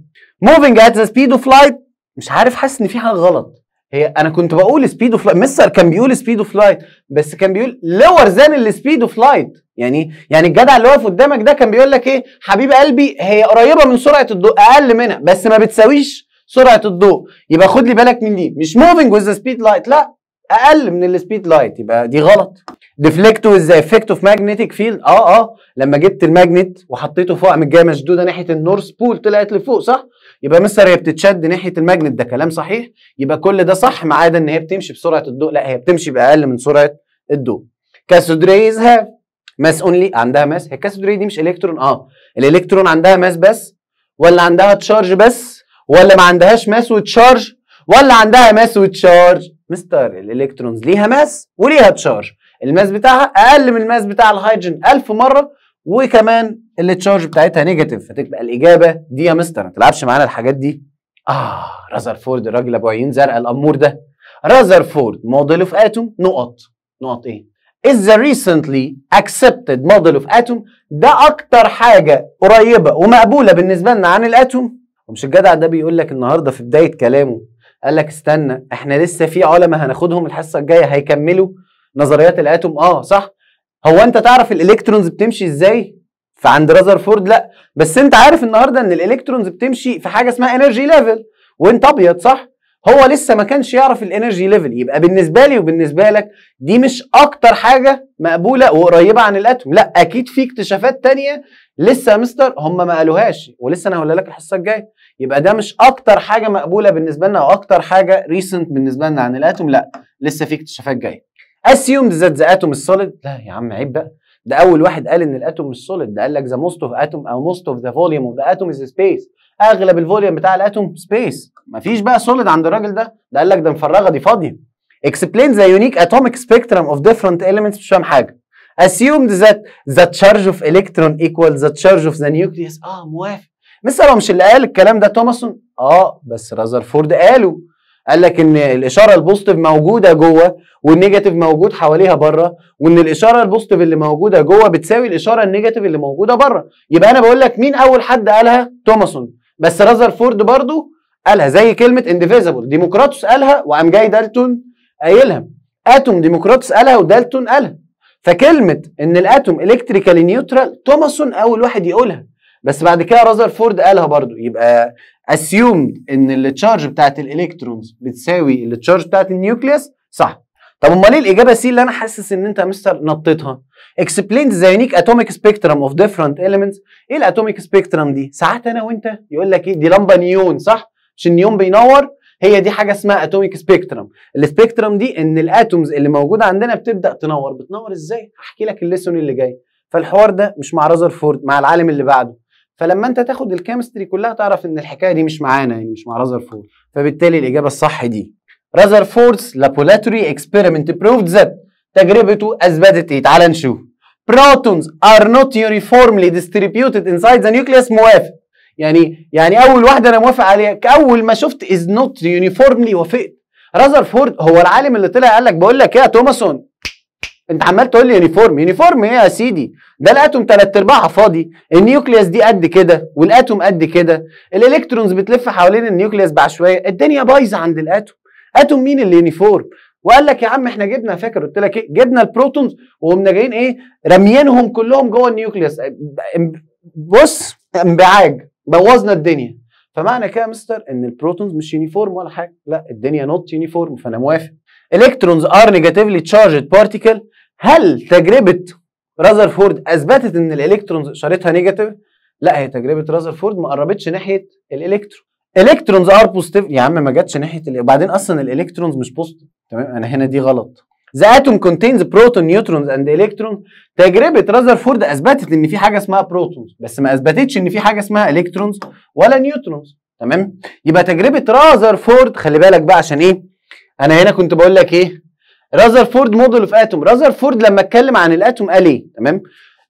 moving at the speed of light مش عارف حاسس ان في حاجه غلط. هي انا كنت بقول سبيد اوف لايت مستر كان بيقول سبيد اوف لايت بس كان بيقول than ذان السبيد اوف لايت يعني يعني الجدع اللي واقف قدامك ده كان بيقول لك ايه حبيب قلبي هي قريبه من سرعه الضوء اقل منها بس ما بتساويش سرعه الضوء يبقى خد لي بالك من دي مش موفينج وذ سبيد لايت لا اقل من السبيد لايت يبقى دي غلط ديفليكت وذ افكت اوف ماجنتيك فيلد اه اه لما جبت الماجنت وحطيته فوق من جايه مشدوده ناحيه النورث بول طلعت لفوق صح يبقى مستر هي بتتشد ناحيه الماجنت ده كلام صحيح يبقى كل ده صح ما عدا ان هي بتمشي بسرعه الضوء لا هي بتمشي باقل من سرعه الضوء كاسودريز هاف ماس اونلي عندها ماس هي الكاثود راي دي مش الكترون اه الالكترون عندها ماس بس ولا عندها تشارج بس ولا ما عندهاش ماس وتشارج ولا عندها ماس وتشارج مستر الالكترونز ليها ماس وليها تشارج الماس بتاعها اقل من الماس بتاع الهيدروجين 1000 مره وكمان التشارج بتاعتها نيجاتيف فتبقى الاجابه دي يا مستر ما تلعبش معانا الحاجات دي اه رازرفورد الراجل ابو عيون زرقاء الامور ده رازرفورد معضله في اتوم نقط نقط ايه is the recently accepted model of atom ده اكتر حاجه قريبه ومقبوله بالنسبه لنا عن الاتوم ومش الجدع ده بيقول لك النهارده في بدايه كلامه قال لك استنى احنا لسه في علماء هناخدهم الحصه الجايه هيكملوا نظريات الاتوم اه صح هو انت تعرف الالكترونز بتمشي ازاي فعند فورد لا بس انت عارف النهارده ان الالكترونز بتمشي في حاجه اسمها انرجي ليفل وانت ابيض صح هو لسه ما كانش يعرف الانرجي ليفل يبقى بالنسبه لي وبالنسبه لك دي مش اكتر حاجه مقبوله وقريبه عن الاتوم لا اكيد في اكتشافات تانية لسه يا مستر هم ما قالوهاش ولسه انا هقولها لك الحصه الجايه يبقى ده مش اكتر حاجه مقبوله بالنسبه لنا او اكتر حاجه ريسنت بالنسبه لنا عن الاتوم لا لسه في اكتشافات جايه اسيوم ذات the atom السوليد لا يا عم عيب بقى ده اول واحد قال ان الاتوم مش سوليد ده قال لك ذا موست اوف اتوم او موست اوف ذا فوليوم اوف ذا اتوم از سبيس اغلب الفوليوم بتاع الاتوم سبيس مفيش بقى سوليد عند الراجل ده ده قال لك ده مفرغه دي فاضيه explain the unique atomic spectrum of different elements مش فاهم حاجه assumed that the charge of electron equals the charge of the nucleus اه موافق مثلا مش اللي قال الكلام ده توماسون اه بس رازرفورد قاله قال لك ان الاشاره البوزيتيف موجوده جوه والنيجاتيف موجود حواليها بره وان الاشاره البوزيتيف اللي موجوده جوه بتساوي الاشاره النيجاتيف اللي موجوده بره يبقى انا بقول لك مين اول حد قالها توماسون بس فورد برضو قالها زي كلمه انديفيزبل ديموكراتوس قالها وقام جاي دالتون قايلها اتوم ديموكراتوس قالها ودالتون قالها فكلمه ان الاتوم الكتريكالي نيوترال توماسون اول واحد يقولها بس بعد كده فورد قالها برضو يبقى assumed ان التشارج بتاعت الالكترونز بتساوي التشارج بتاعت النيوكليس صح طب امال ايه الاجابه سي اللي انا حاسس ان انت يا مستر نطيتها explained the unique atomic spectrum of different elements ايه الاتوميك سبيكترم دي ساعات انا وانت يقول لك ايه دي لمبه نيون صح مش النيون بينور هي دي حاجه اسمها اتوميك سبيكترم السبيكترم دي ان الاتومز اللي موجوده عندنا بتبدا تنور بتنور ازاي هحكي لك الليسون اللي جاي فالحوار ده مش مع رازرفورد مع العالم اللي بعده فلما انت تاخد الكيمستري كلها تعرف ان الحكايه دي مش معانا يعني مش مع رازرفورد فبالتالي الاجابه الصح دي رازرفورد's لابولاتوري اكسبيرمنت بروفد ذات تجربته اثبتت ايه تعال نشوف بروتونز ار نوت يونيفورملي ديستريبيوتد انسايد ذا نيوكليس موافق يعني يعني اول واحده انا موافق عليها اول ما شفت از نوت يونيفورملي وافقت رازرفورد هو العالم اللي طلع قال لك بقول لك ايه يا توماسون انت عمال تقول لي يونيفورم يونيفورم ايه يا سيدي ده الاتوم تلات ارباعها فاضي النيوكليوس دي قد كده والاتوم قد كده الالكترونز بتلف حوالين النيوكليوس بعشوائيه الدنيا بايظه عند الاتوم اتوم مين اللي يونيفورم وقال لك يا عم احنا جبنا فاكر قلت لك ايه جبنا البروتونز وقمنا جايين ايه رميانهم كلهم جوه النيوكليوس بص انبعاج بوظنا الدنيا فمعنى كده يا مستر ان البروتونز مش يونيفورم ولا حاجه لا الدنيا نوت يونيفورم فانا موافق الكترونز ار نيجاتيفلي تشارجد بارتيكل هل تجربه رذرفورد اثبتت ان الالكترونز اشارتها نيجاتيف؟ لا هي تجربه رذرفورد ما قربتش ناحيه الالكترون. الكترونز ار بوزيتيف يا عم ما جاتش ناحيه وبعدين اصلا الالكترونز مش بوزيتيف تمام انا هنا دي غلط. The atom contains بروتون neutrons and electrons. تجربة رذرفورد أثبتت إن في حاجة اسمها بروتونز، بس ما أثبتتش إن في حاجة اسمها إلكترونز ولا نيوترونز، تمام؟ يبقى تجربة رذرفورد خلي بالك بقى عشان إيه؟ أنا هنا كنت بقول لك إيه؟ رازرفورد موديل اوف اتوم رازرفورد لما اتكلم عن الاتوم قال ايه تمام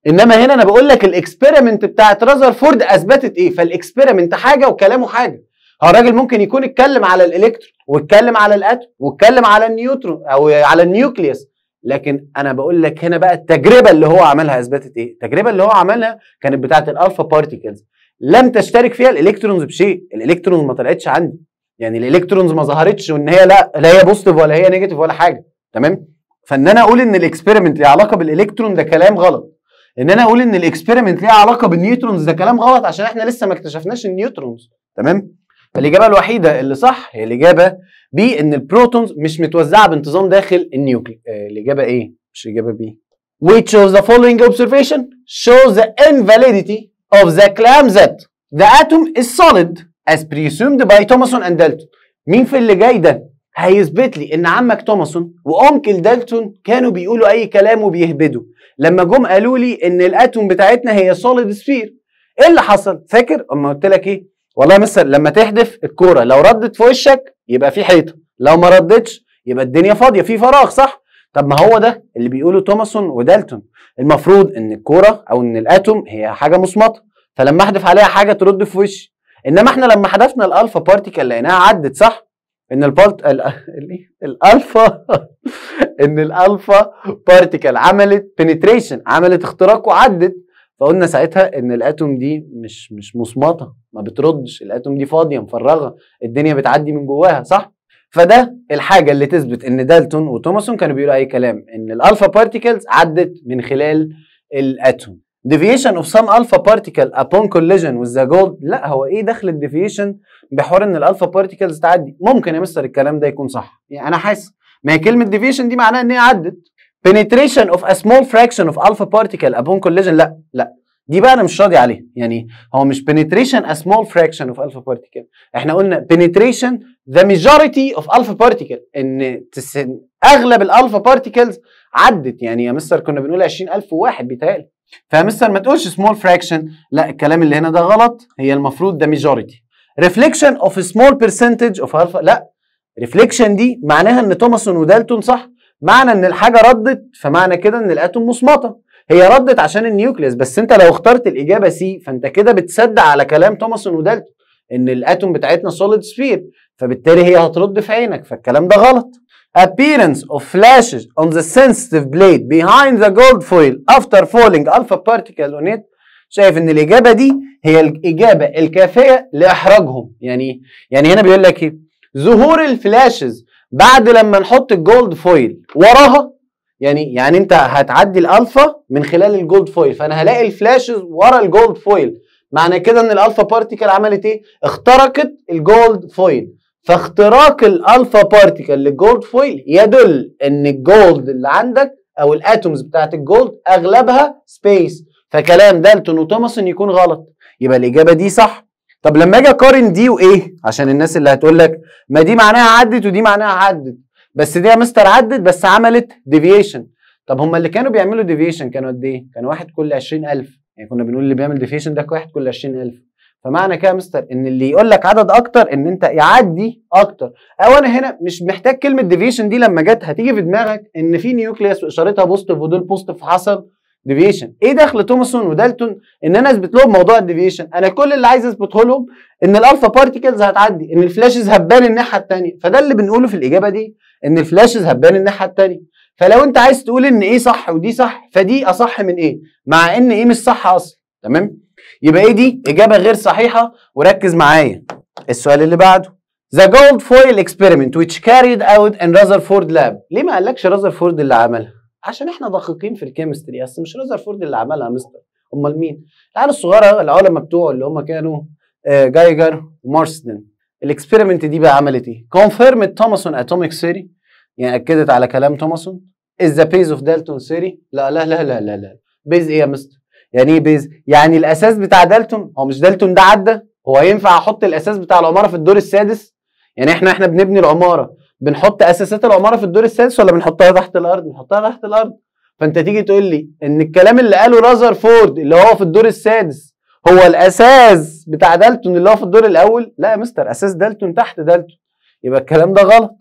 انما هنا انا بقول لك الاكسبيرمنت بتاعت رازرفورد اثبتت ايه فالاكسبيرمنت حاجه وكلامه حاجه هو الراجل ممكن يكون اتكلم على الالكترون واتكلم على الاتوم واتكلم على النيوترون او على النيوكليوس لكن انا بقول لك هنا بقى التجربه اللي هو عملها اثبتت ايه التجربه اللي هو عملها كانت بتاعه الالفا بارتيكلز لم تشترك فيها الالكترونز بشيء الالكترونز ما طلعتش عندي يعني الالكترونز ما ظهرتش وان هي لا لا هي بوزيتيف ولا هي نيجاتيف ولا حاجه تمام فان انا اقول ان الاكسبيرمنت ليه علاقه بالالكترون ده كلام غلط ان انا اقول ان الاكسبيرمنت ليه علاقه بالنيوترونز ده كلام غلط عشان احنا لسه ما اكتشفناش النيوترونز تمام فالاجابه الوحيده اللي صح هي الاجابه بي ان البروتونز مش متوزعه بانتظام داخل النيوكلي آه الاجابه ايه مش الاجابه بي which of the following observation shows the invalidity of the claim that the atom is solid as presumed by Thomson and Dalton مين في اللي جاي ده هيثبت لي ان عمك توماسون وانكل دالتون كانوا بيقولوا اي كلام وبيهبدوا لما جم قالوا لي ان الاتوم بتاعتنا هي سوليد سفير ايه اللي حصل فاكر اما قلت لك ايه والله يا مستر لما تحدف الكوره لو ردت في وشك يبقى في حيطه لو ما ردتش يبقى الدنيا فاضيه في فراغ صح طب ما هو ده اللي بيقوله توماسون ودالتون المفروض ان الكوره او ان الاتوم هي حاجه مصمطه فلما احدف عليها حاجه ترد في وشي انما احنا لما حدفنا الالفا بارتيكل لقيناها عدت صح ان البارت إيه؟ الالفا (laughs) ان الالفا بارتيكل عملت بنتريشن عملت اختراق وعدت فقلنا ساعتها ان الاتوم دي مش مش مصمطه ما بتردش الاتوم دي فاضيه مفرغه الدنيا بتعدي من جواها صح فده الحاجه اللي تثبت ان دالتون وتوماسون كانوا بيقولوا اي كلام ان الالفا بارتيكلز عدت من خلال الاتوم ديفيشن اوف سام الفا بارتيكل ابون كوليجن وذ ذا جولد لا هو ايه دخل الديفيشن بحوار ان الالفا بارتيكلز تعدي ممكن يا مستر الكلام ده يكون صح يعني انا حاسس ما هي كلمه ديفيشن دي معناها ان هي عدت penetration of a small fraction of alpha particle upon collision لا لا دي بقى انا مش راضي عليها يعني هو مش penetration a small fraction of alpha particle احنا قلنا penetration the majority of alpha particle ان تس... اغلب الالفا بارتيكلز عدت يعني يا مستر كنا بنقول 20000 وواحد بيتهيألي فمستر ما تقولش سمول فراكشن لا الكلام اللي هنا ده غلط هي المفروض ده ميجوريتي ريفليكشن اوف سمول برسنتج اوف الفا لا ريفليكشن دي معناها ان توماسون ودالتون صح معنى ان الحاجه ردت فمعنى كده ان الاتوم مصمته هي ردت عشان النيوكليس بس انت لو اخترت الاجابه سي فانت كده بتصدق على كلام توماسون ودالتون ان الاتوم بتاعتنا سوليد سفير فبالتالي هي هترد في عينك فالكلام ده غلط appearance of flashes on the sensitive blade behind the gold foil after falling alpha particle on it شايف ان الاجابه دي هي الاجابه الكافيه لاحراجهم يعني ايه يعني هنا بيقول لك ايه ظهور الفلاشز بعد لما نحط الجولد فويل وراها يعني يعني انت هتعدي الالفا من خلال الجولد فويل فانا هلاقي الفلاشز ورا الجولد فويل معنى كده ان الالفا بارتيكل عملت ايه اخترقت الجولد فويل فاختراق الالفا بارتيكل للجولد فويل يدل ان الجولد اللي عندك او الاتومز بتاعت الجولد اغلبها سبيس فكلام دالتون وتوماسون يكون غلط يبقى الاجابه دي صح طب لما اجي اقارن دي وايه عشان الناس اللي هتقول لك ما دي معناها عدت ودي معناها عدت بس دي يا مستر عدت بس عملت ديفيشن طب هم اللي كانوا بيعملوا ديفيشن كانوا قد ايه كان واحد كل 20000 يعني كنا بنقول اللي بيعمل ديفيشن ده واحد كل 20000 فمعنى كده يا مستر ان اللي يقول لك عدد اكتر ان انت يعدي اكتر او انا هنا مش محتاج كلمه ديفيشن دي لما جت هتيجي في دماغك ان في نيوكليس واشارتها بوزيتيف ودول بوزيتيف حصل ديفيشن ايه دخل توماسون ودالتون ان انا اثبت لهم موضوع الديفيشن انا كل اللي عايز اثبته لهم ان الالفا بارتيكلز هتعدي ان الفلاشز هبان الناحيه الثانيه فده اللي بنقوله في الاجابه دي ان الفلاشز هبان الناحيه الثانيه فلو انت عايز تقول ان ايه صح ودي صح فدي اصح من ايه مع ان ايه مش صح اصلا تمام يبقى ايه دي اجابه غير صحيحه وركز معايا السؤال اللي بعده The gold foil experiment which carried out in Rutherford lab ليه ما قالكش Rutherford اللي عملها؟ عشان احنا دقيقين في الكيمستري اصل مش Rutherford اللي عملها يا مستر امال مين؟ العيال الصغيره العلماء بتوعه اللي هم كانوا آه، جايجر ومارسدن الاكسبيرمنت دي بقى عملت ايه؟ كونفيرمت توماسون اتوميك ثيري يعني اكدت على كلام توماسون از ذا بيز اوف دالتون سيري لا لا لا لا لا بيز ايه يا مستر؟ يعني ايه بيز يعني الاساس بتاع دالتون هو مش دالتون ده عدى هو ينفع احط الاساس بتاع العماره في الدور السادس يعني احنا احنا بنبني العماره بنحط اساسات العماره في الدور السادس ولا بنحطها تحت الارض بنحطها تحت الارض فانت تيجي تقول لي ان الكلام اللي قاله فورد اللي هو في الدور السادس هو الاساس بتاع دالتون اللي هو في الدور الاول لا يا مستر اساس دالتون تحت دالتون يبقى الكلام ده غلط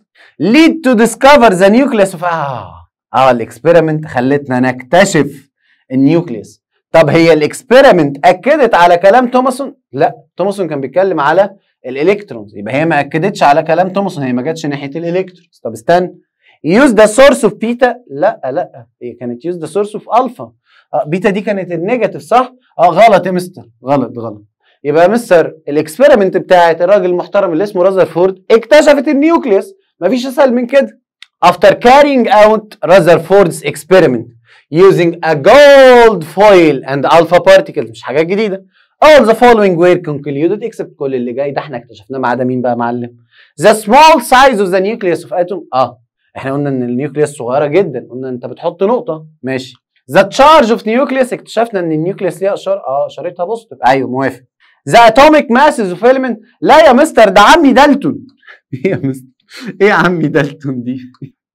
lead to discover the nucleus of اه اه الاكسبيرمنت خلتنا نكتشف النيوكليس طب هي الاكسبيرمنت اكدت على كلام توماسون؟ لا توماسون كان بيتكلم على الالكترونز يبقى هي ما اكدتش على كلام توماسون هي ما جاتش ناحيه الالكترونز طب استنى يوز ذا سورس اوف بيتا لا لا هي كانت يوز ذا سورس اوف الفا بيتا دي كانت النيجاتيف صح؟ اه غلط يا مستر غلط غلط يبقى يا مستر الاكسبيرمنت بتاعت الراجل المحترم اللي اسمه رازرفورد اكتشفت النيوكليوس مفيش اسهل من كده افتر كارينج اوت Rutherford's اكسبيرمنت using a gold foil and alpha particles مش حاجات جديدة all the following were concluded except كل اللي جاي ده احنا اكتشفناه ما عدا مين بقى يا معلم the small size of the nucleus of atom اه احنا قلنا ان النيوكليس صغيرة جدا قلنا انت بتحط نقطة ماشي the charge of nucleus اكتشفنا ان النيوكليس ليها اشارة اه اشارتها بوستر ايوه موافق the atomic masses of element لا يا مستر ده عمي دالتون ايه (laughs) يا مستر ايه يا عمي دالتون دي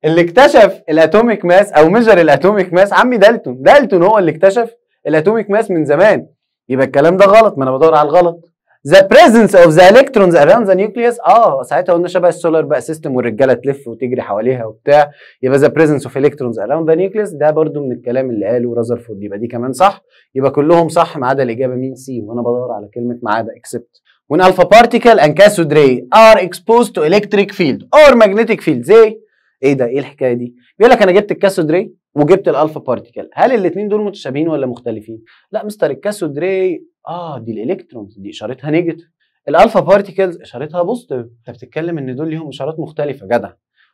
اللي اكتشف الاتوميك ماس او ميجر الاتوميك ماس عمي دالتون دالتون هو اللي اكتشف الاتوميك ماس من زمان يبقى الكلام ده غلط ما انا بدور على الغلط ذا بريزنس اوف ذا الكترونز اراوند ذا نيوكليوس اه ساعتها قلنا شبه السولار بقى سيستم والرجاله تلف وتجري حواليها وبتاع يبقى ذا بريزنس اوف الكترونز اراوند ذا نيوكليوس ده برده من الكلام اللي قاله رازرفورد يبقى دي كمان صح يبقى كلهم صح ما عدا الاجابه مين سي وانا بدور على كلمه ما عدا اكسبت وان الفا بارتيكل ان كاسودري ار اكسبوزد تو الكتريك فيلد اور ماجنتيك فيلد زي ايه ده ايه الحكايه دي بيقول لك انا جبت الكاسودري وجبت الالفا بارتيكل هل الاثنين دول متشابهين ولا مختلفين لا مستر الكاسودري اه دي الالكترونز دي اشارتها نيجاتيف الالفا بارتيكلز اشارتها بوزيتيف انت بتتكلم ان دول ليهم اشارات مختلفه جدع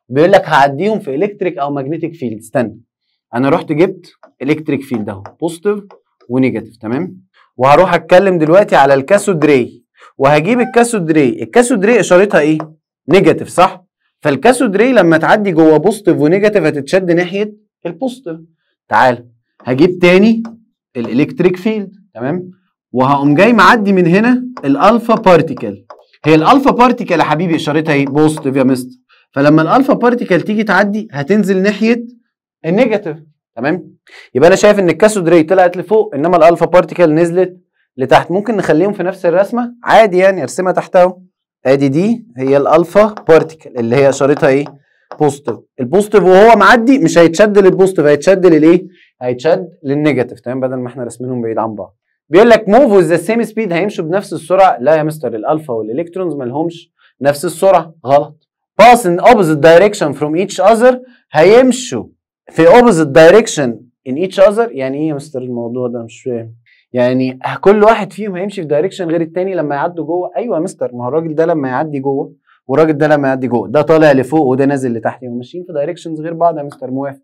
بيقول لك هعديهم في الكتريك او ماجنتيك فيلد استنى انا رحت جبت الكتريك فيلد اهو بوزيتيف ونيجاتيف تمام وهروح اتكلم دلوقتي على الكاسودري وهجيب الكاسودري الكاسودري اشارتها ايه نيجاتيف صح ري لما تعدي جوه بوستيف ونيجاتيف هتتشد ناحيه البوستيف تعال هجيب تاني الالكتريك فيلد تمام وهقوم جاي معدي من هنا الالفا بارتيكل هي الالفا بارتيكل يا حبيبي اشارتها ايه بوستيف يا مستر فلما الالفا بارتيكل تيجي تعدي هتنزل ناحيه النيجاتيف تمام يبقى انا شايف ان ري طلعت لفوق انما الالفا بارتيكل نزلت لتحت ممكن نخليهم في نفس الرسمه عادي يعني ارسمها تحت اهو ادي دي هي الالفا بارتيكل اللي هي اشارتها ايه بوزيتيف البوزيتيف وهو معدي مش هيتشد للبوزيتيف هيتشد للايه هيتشد للنيجاتيف تمام بدل ما احنا راسمينهم بعيد عن بعض بيقول لك موف وذ ذا سيم سبيد هيمشوا بنفس السرعه لا يا مستر الالفا والالكترونز ما لهمش نفس السرعه غلط باس ان اوبوزيت دايركشن فروم ايتش اذر هيمشوا في اوبوزيت دايركشن ان ايتش اذر يعني ايه يا مستر الموضوع ده مش فاهم يعني كل واحد فيهم هيمشي في دايركشن غير التاني لما يعدوا جوه ايوه يا مستر ما هو الراجل ده لما يعدي جوه والراجل ده لما يعدي جوه ده طالع لفوق وده نازل لتحت ماشيين في دايركشنز غير بعض يا مستر موافق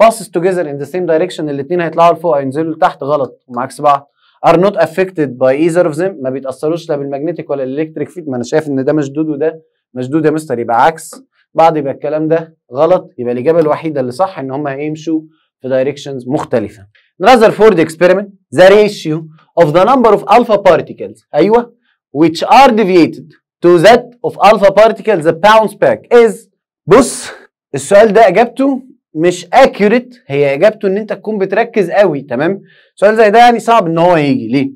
باسز توجذر ان ذا سيم دايركشن الاثنين هيطلعوا لفوق هينزلوا لتحت غلط ومعاكس بعض ار نوت افكتد باي ايزر اوف ذيم ما بيتاثروش لا بالماجنتيك ولا الالكتريك فيد ما انا شايف ان ده مشدود وده مشدود يا مستر يبقى عكس بعض يبقى الكلام ده غلط يبقى الاجابه الوحيده اللي صح ان هم هيمشوا في دايركشنز مختلفه Rutherford experiment the ratio of the number of alpha particles أيوه which are deviated to that of alpha particles that bounce back is بص السؤال ده إجابته مش accurate هي إجابته إن أنت تكون بتركز قوي تمام سؤال زي ده يعني صعب إن هو يجي ليه؟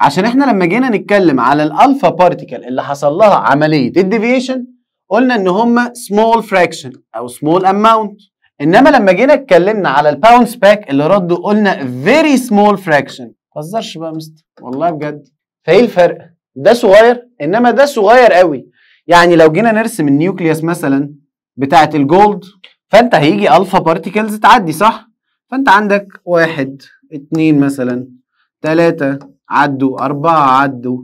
عشان إحنا لما جينا نتكلم على الألفا بارتيكل اللي حصل لها عملية الديفيشن قلنا إن هما small fraction أو small amount انما لما جينا اتكلمنا على الباوند باك اللي رده قلنا فيري سمول فراكشن ما تهزرش بقى يا مستر والله بجد فايه الفرق ده صغير انما ده صغير قوي يعني لو جينا نرسم النيوكليوس مثلا بتاعه الجولد فانت هيجي الفا بارتيكلز تعدي صح فانت عندك واحد اتنين مثلا تلاتة عدوا أربعة عدوا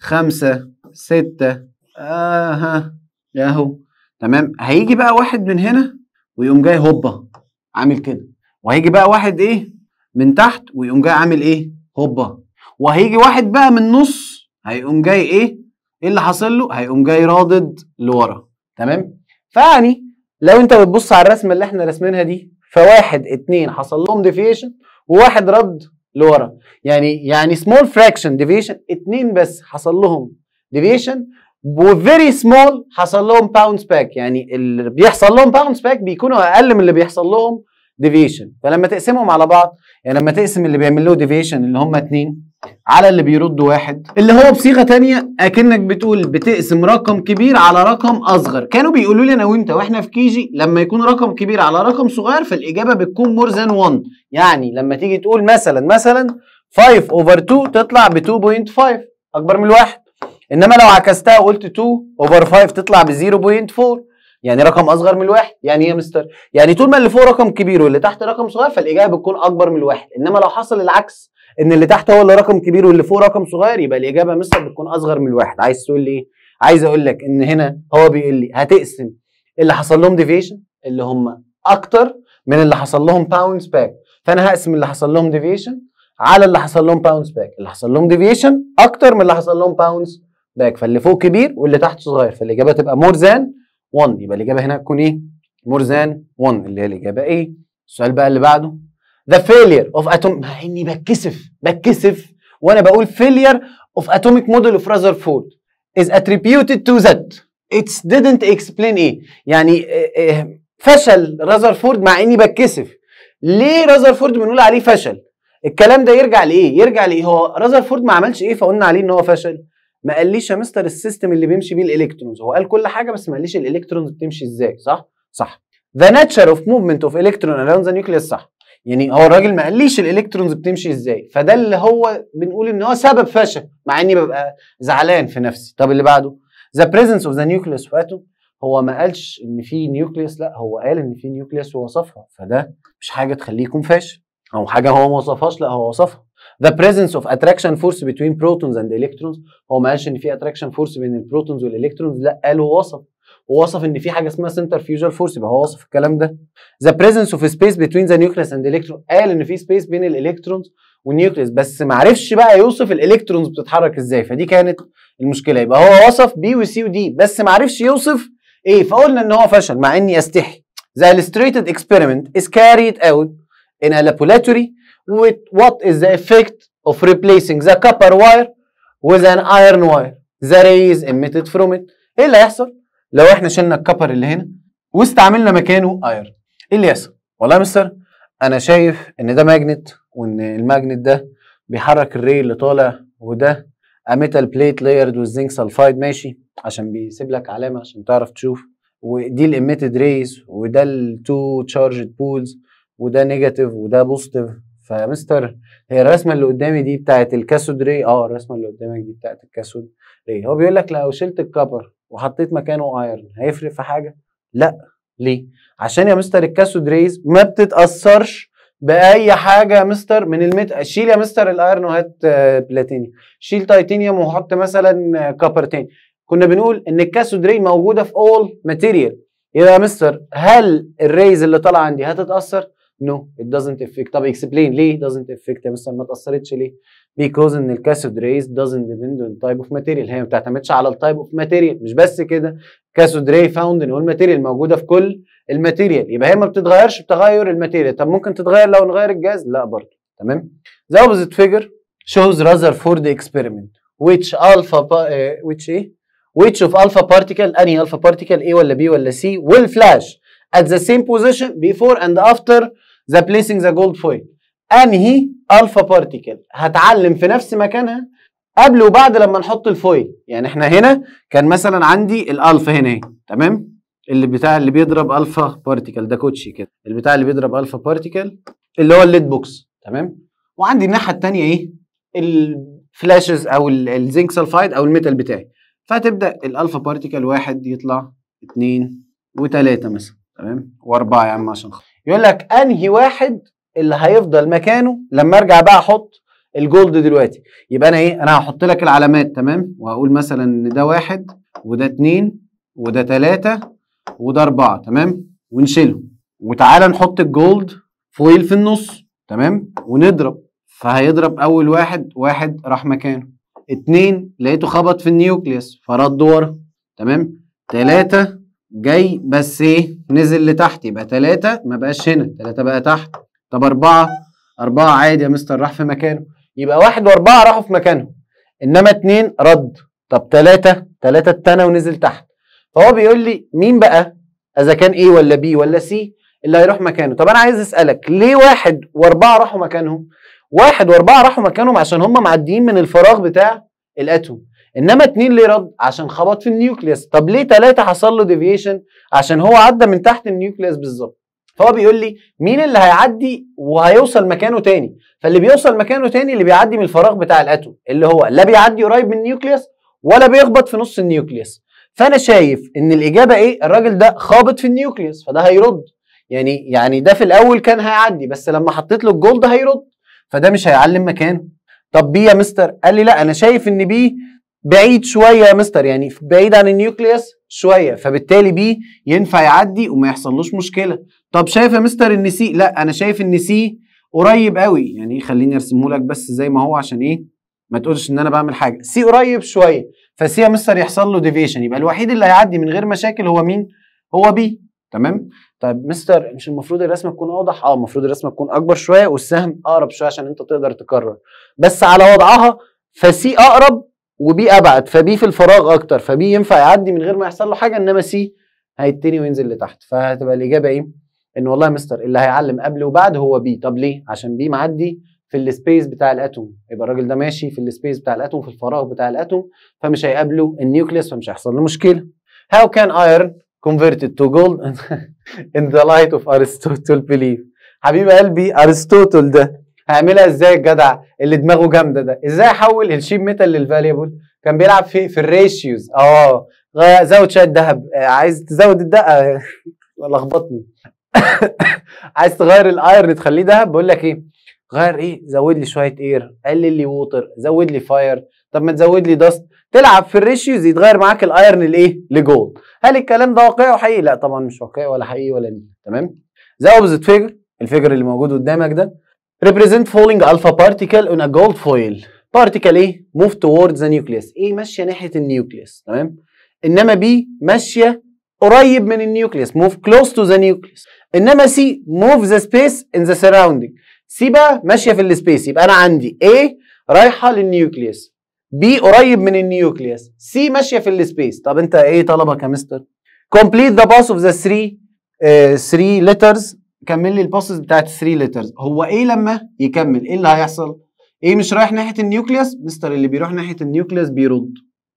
خمسة ستة آه ها ياهو تمام هيجي بقى واحد من هنا ويقوم جاي هوبا عامل كده وهيجي بقى واحد ايه من تحت ويقوم جاي عامل ايه هوبا وهيجي واحد بقى من النص هيقوم جاي ايه ايه اللي حاصل له هيقوم جاي رادد لورا تمام فيعني لو انت بتبص على الرسمه اللي احنا راسمينها دي فواحد اتنين حصل لهم ديفيشن وواحد رد لورا يعني يعني سمول فراكشن ديفيشن اتنين بس حصل لهم ديفيشن وفيري سمول حصل لهم باونس باك يعني اللي بيحصل لهم باونس باك بيكونوا اقل من اللي بيحصل لهم ديفيشن فلما تقسمهم على بعض يعني لما تقسم اللي بيعمل له ديفيشن اللي هم اتنين على اللي بيرد واحد اللي هو بصيغه تانية اكنك بتقول بتقسم رقم كبير على رقم اصغر كانوا بيقولوا لي انا وانت واحنا في كيجي لما يكون رقم كبير على رقم صغير فالاجابه بتكون مور ذان 1 يعني لما تيجي تقول مثلا مثلا 5 اوفر 2 تطلع ب 2.5 اكبر من الواحد انما لو عكستها وقلت 2 اوفر 5 تطلع ب 0.4 يعني رقم اصغر من الواحد يعني ايه يا مستر يعني طول ما اللي فوق رقم كبير واللي تحت رقم صغير فالاجابه بتكون اكبر من الواحد انما لو حصل العكس ان اللي تحت هو اللي رقم كبير واللي فوق رقم صغير يبقى الاجابه يا مستر بتكون اصغر من الواحد عايز تقول لي ايه عايز اقول لك ان هنا هو بيقول لي هتقسم اللي حصل لهم ديفيشن اللي هم اكتر من اللي حصل لهم باوندز باك فانا هقسم اللي حصل لهم ديفيشن على اللي حصل لهم باوندز باك اللي حصل لهم ديفيشن اكتر من اللي حصل لهم باوندز باك فاللي فوق كبير واللي تحت صغير فالاجابه تبقى مور ذان 1 يبقى الاجابه هنا هتكون ايه؟ مور ذان 1 اللي هي الاجابه ايه؟ السؤال بقى اللي بعده ذا فيلير اوف اتوم مع اني بتكسف بتكسف وانا بقول فيلير اوف اتوميك موديل اوف فورد از اتريبيوتد تو ذات اتس didn't اكسبلين ايه؟ يعني آه، آه، فشل راذرفورد مع اني بتكسف ليه راذرفورد بنقول عليه فشل؟ الكلام ده يرجع لايه؟ يرجع لايه؟ هو راذرفورد ما عملش ايه فقلنا عليه ان هو فشل؟ ما قاليش يا مستر السيستم اللي بيمشي بيه الالكترونز هو قال كل حاجه بس ما قاليش الالكترونز بتمشي ازاي صح صح ذا ناتشر اوف موفمنت اوف الكترون اراوند ذا نيوكليس صح يعني هو الراجل ما قاليش الالكترونز بتمشي ازاي فده اللي هو بنقول ان هو سبب فشل مع اني ببقى زعلان في نفسي طب اللي بعده ذا بريزنس اوف ذا نيوكليس في هو ما قالش ان في نيوكليس لا هو قال ان في نيوكليس ووصفها فده مش حاجه تخليه يكون فاشل او حاجه هو ما وصفهاش لا هو وصفها the presence of attraction force between protons and electrons هو ما قالش ان في attraction force بين البروتونز والالكترونز لا قال ووصف ووصف ان في حاجه اسمها centrifugal force يبقى هو وصف الكلام ده the presence of space between the nucleus and electron قال ان في space بين الالكترونز والنيوكليس بس ما عرفش بقى يوصف الالكترونز بتتحرك ازاي فدي كانت المشكله يبقى هو وصف بي وسي ودي بس ما عرفش يوصف ايه فقلنا ان هو فشل مع اني استحي The illustrated experiment is carried out in a laboratory with what is the effect of replacing the copper wire with an iron wire the rays emitted from it ايه اللي هيحصل لو احنا شلنا الكبر اللي هنا واستعملنا مكانه ايرون ايه اللي يحصل والله يا مستر انا شايف ان ده ماجنت وان الماجنت ده بيحرك الري اللي طالع وده اميتال بليت لايرد والزنك سلفايد ماشي عشان بيسيب لك علامه عشان تعرف تشوف ودي الاميتد ريز وده التو تشارجد بولز وده نيجاتيف وده بوزيتيف فيا مستر هي الرسمه اللي قدامي دي بتاعت الكاسود ري اه الرسمه اللي قدامك دي بتاعت الكاسود ري هو بيقول لك لو شلت الكبر وحطيت مكانه ايرن هيفرق في حاجه لا ليه عشان يا مستر الكاسود ريز ما بتتاثرش باي حاجه يا مستر من المت شيل يا مستر الايرن وهات بلاتينيوم آه، شيل تيتانيوم وحط مثلا كبر آه، تاني كنا بنقول ان الكاسود ري موجوده في اول ماتيريال يبقى يا مستر هل الريز اللي طالعه عندي هتتاثر نو ات دازنت افكت طب اكسبلين ليه دازنت افكت يا مستر ما اتاثرتش ليه؟ بيكوز ان الكاثود ريز دازنت ديبند اون تايب اوف ماتيريال هي ما بتعتمدش على التايب اوف ماتيريال مش بس كده كاثود ري فاوند ان اول ماتيريال موجوده في كل الماتيريال يبقى هي ما بتتغيرش بتغير الماتيريال طب ممكن تتغير لو نغير الجاز لا برضه تمام ذا اوبزيت فيجر رازر فور experiment اكسبيرمنت ويتش الفا ويتش ايه ويتش اوف الفا بارتيكل انهي الفا بارتيكل ايه ولا بي ولا سي ويل فلاش at the same position before and after ذا بليسنج ذا جولد فويل انهي الفا بارتيكل هتعلم في نفس مكانها قبل وبعد لما نحط الفويل يعني احنا هنا كان مثلا عندي الالفا هنا اهي تمام اللي بتاع اللي بيضرب الفا بارتيكل ده كوتشي كده اللي بتاع اللي بيضرب الفا بارتيكل اللي هو الليد بوكس تمام وعندي الناحيه الثانيه ايه الفلاشز او الزنك سلفايد او الميتال بتاعي فهتبدا الالفا بارتيكل واحد يطلع اثنين وثلاثه مثلا تمام واربعه يا عم عشان خاطر يقول لك انهي واحد اللي هيفضل مكانه لما ارجع بقى احط الجولد دلوقتي يبقى انا ايه انا هحط لك العلامات تمام وهقول مثلا ان ده واحد وده اتنين وده تلاته وده اربعه تمام ونشيلهم وتعالى نحط الجولد فويل في النص تمام ونضرب فهيضرب اول واحد واحد راح مكانه اتنين لقيته خبط في النيوكليس فرد ورا تمام تلاته جاي بس ايه نزل لتحت يبقى 3 ما بقاش هنا 3 بقى تحت طب 4 4 عادي يا مستر راح في مكانه يبقى 1 و4 راحوا في مكانهم انما 2 رد طب 3 3 اتنى ونزل تحت فهو بيقول لي مين بقى اذا كان ايه ولا بي ولا سي اللي هيروح مكانه طب انا عايز اسالك ليه واحد واربعه راحوا مكانهم واحد واربعه راحوا مكانهم عشان هم معديين من الفراغ بتاع الاتوم انما اتنين ليه رد عشان خبط في النيوكليس طب ليه تلاتة حصل له ديفيشن عشان هو عدى من تحت النيوكليس بالظبط فهو بيقول لي مين اللي هيعدي وهيوصل مكانه تاني فاللي بيوصل مكانه تاني اللي بيعدي من الفراغ بتاع الاتوم اللي هو لا بيعدي قريب من النيوكليس ولا بيخبط في نص النيوكليس فانا شايف ان الاجابه ايه الراجل ده خابط في النيوكليس فده هيرد يعني يعني ده في الاول كان هيعدي بس لما حطيت له الجولد هيرد فده مش هيعلم مكانه طب بي يا مستر قال لي لا انا شايف ان بي بعيد شويه يا مستر يعني بعيد عن النيوكليوس شويه فبالتالي بي ينفع يعدي وما يحصلوش مشكله طب شايف يا مستر ان سي لا انا شايف ان سي قريب قوي يعني خليني ارسمه لك بس زي ما هو عشان ايه ما تقولش ان انا بعمل حاجه سي قريب شويه فسي يا مستر يحصل له ديفيشن يبقى الوحيد اللي هيعدي من غير مشاكل هو مين هو بي تمام طيب مستر مش المفروض الرسمه تكون اوضح اه المفروض الرسمه تكون اكبر شويه والسهم اقرب شويه عشان انت تقدر تكرر بس على وضعها فسي اقرب وبي ابعد فبي في الفراغ اكتر فبي ينفع يعدي من غير ما يحصل له حاجه انما سي هيتني وينزل لتحت فهتبقى الاجابه ايه؟ ان والله يا مستر اللي هيعلم قبل وبعد هو بي طب ليه؟ عشان بي معدي في السبيس بتاع الاتوم يبقى الراجل ده ماشي في السبيس بتاع الاتوم في الفراغ بتاع الاتوم فمش هيقابله النيوكليس فمش هيحصل له مشكله. How can iron converted to gold (laughs) in the light of Aristotle belief؟ حبيب قلبي ارسطوطل ده هعملها ازاي الجدع اللي دماغه جامده ده ازاي احول الشيب ميتال للفاليبل كان بيلعب في في الريشيوز اه زود شويه ذهب آه، عايز تزود الدقه آه، (laughs) لخبطني (coughs) عايز تغير الايرن تخليه ذهب بقول لك ايه غير ايه زود لي شويه اير قلل لي ووتر زود لي فاير طب ما تزود لي دست تلعب في الريشيوز يتغير معاك الايرن لايه لجولد هل الكلام ده واقعي وحقيقي لا طبعا مش واقعي ولا حقيقي ولا تمام زود فيجر الفجر اللي موجود قدامك ده represent falling alpha particle on a gold foil particle A move towards the nucleus A ماشيه ناحيه النيوكليس تمام انما B ماشيه قريب من النيوكليس move close to the nucleus انما C move the space in the surrounding سي بقى ماشيه في السبيس يبقى انا عندي A رايحه للنيوكليس B قريب من النيوكليس C ماشيه في السبيس طب انت ايه طلبك يا مستر complete the path of the three uh, three letters كمل لي الباسز بتاعت 3 لترز هو ايه لما يكمل ايه اللي هيحصل ايه مش رايح ناحيه النيوكليوس مستر اللي بيروح ناحيه النيوكليوس بيرد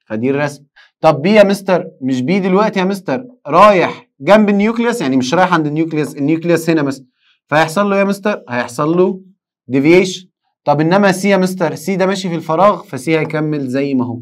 فدي الرسم طب بي يا مستر مش بي دلوقتي يا مستر رايح جنب النيوكليوس يعني مش رايح عند النيوكليوس النيوكليوس هنا مثلا فهيحصل له إيه يا مستر هيحصل له ديفيشن طب انما سي يا مستر سي ده ماشي في الفراغ فسي هيكمل زي ما هو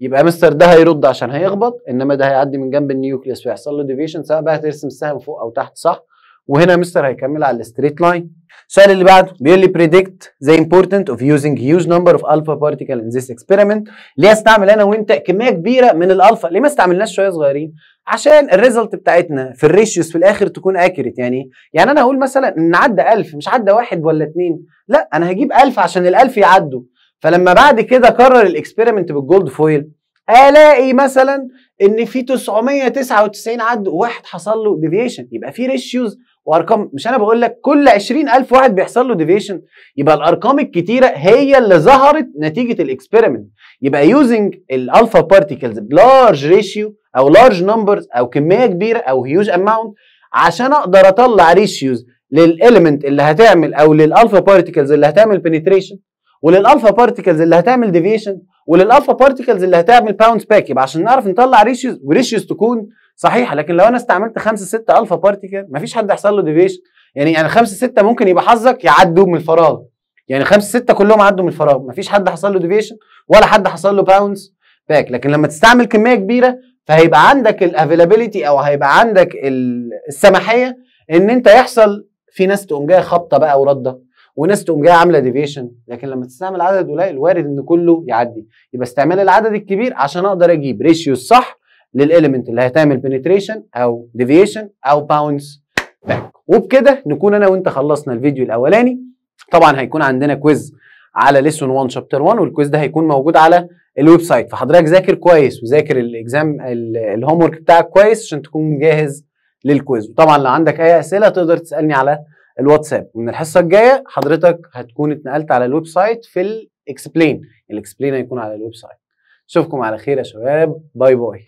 يبقى مستر ده هيرد عشان هيخبط انما ده هيعدي من جنب النيوكليوس ويحصل له ديفيشن سواء بقى هترسم السهم فوق او تحت صح وهنا مستر هيكمل على الستريت لاين السؤال اللي بعده بيقول لي بريدكت ذا امبورتنت اوف يوزنج هيوج نمبر اوف الفا بارتيكل ان ذيس اكسبيرمنت ليه استعمل انا وانت كميه كبيره من الالفا ليه ما استعملناش شويه صغيرين عشان الريزلت بتاعتنا في الريشيوز في الاخر تكون اكيوريت يعني يعني انا هقول مثلا ان عدى 1000 مش عدى واحد ولا اتنين لا انا هجيب 1000 عشان ال1000 يعدوا فلما بعد كده اكرر الاكسبيرمنت بالجولد فويل الاقي مثلا ان في 999 عدوا واحد حصل له ديفيشن يبقى في ريشيوز وارقام مش انا بقول لك كل 20000 واحد بيحصل له ديفيشن يبقى الارقام الكتيره هي اللي ظهرت نتيجه الاكسبيرمنت يبقى يوزنج الالفا بارتيكلز بلارج ريشيو او لارج نمبرز او كميه كبيره او هيوج اماونت عشان اقدر اطلع ريشيوز للاليمنت اللي هتعمل او للالفا بارتيكلز اللي هتعمل بنتريشن وللالفا بارتيكلز اللي هتعمل ديفيشن وللالفا بارتيكلز اللي هتعمل باوند باك يبقى عشان نعرف نطلع ريشيوز وريشيوز تكون صحيحه لكن لو انا استعملت 5 6 الفا بارتيكل مفيش حد هيحصل له ديفيشن يعني يعني 5 6 ممكن يبقى حظك يعدوا من الفراغ يعني 5 6 كلهم عدوا من الفراغ مفيش حد حصل له ديفيشن ولا حد حصل له باوندز باك لكن لما تستعمل كميه كبيره فهيبقى عندك الافيلابيلتي او هيبقى عندك السماحيه ان انت يحصل في ناس تقوم جايه خبطه بقى ورده وناس تقوم جايه عامله ديفيشن لكن لما تستعمل عدد قليل وارد ان كله يعدي يبقى استعمال العدد الكبير عشان اقدر اجيب ريشيو الصح للاليمنت اللي هتعمل بنتريشن او ديفيشن او باونس باك وبكده نكون انا وانت خلصنا الفيديو الاولاني طبعا هيكون عندنا كويز على ليسون 1 شابتر 1 والكويز ده هيكون موجود على الويب سايت فحضرتك ذاكر كويس وذاكر الاكزام الهوم ورك بتاعك كويس عشان تكون جاهز للكويز وطبعا لو عندك اي اسئله تقدر تسالني على الواتساب من الحصه الجايه حضرتك هتكون اتنقلت على الويب سايت في الاكسبلين الاكسبلين هيكون على الويب سايت اشوفكم على خير يا شباب باي باي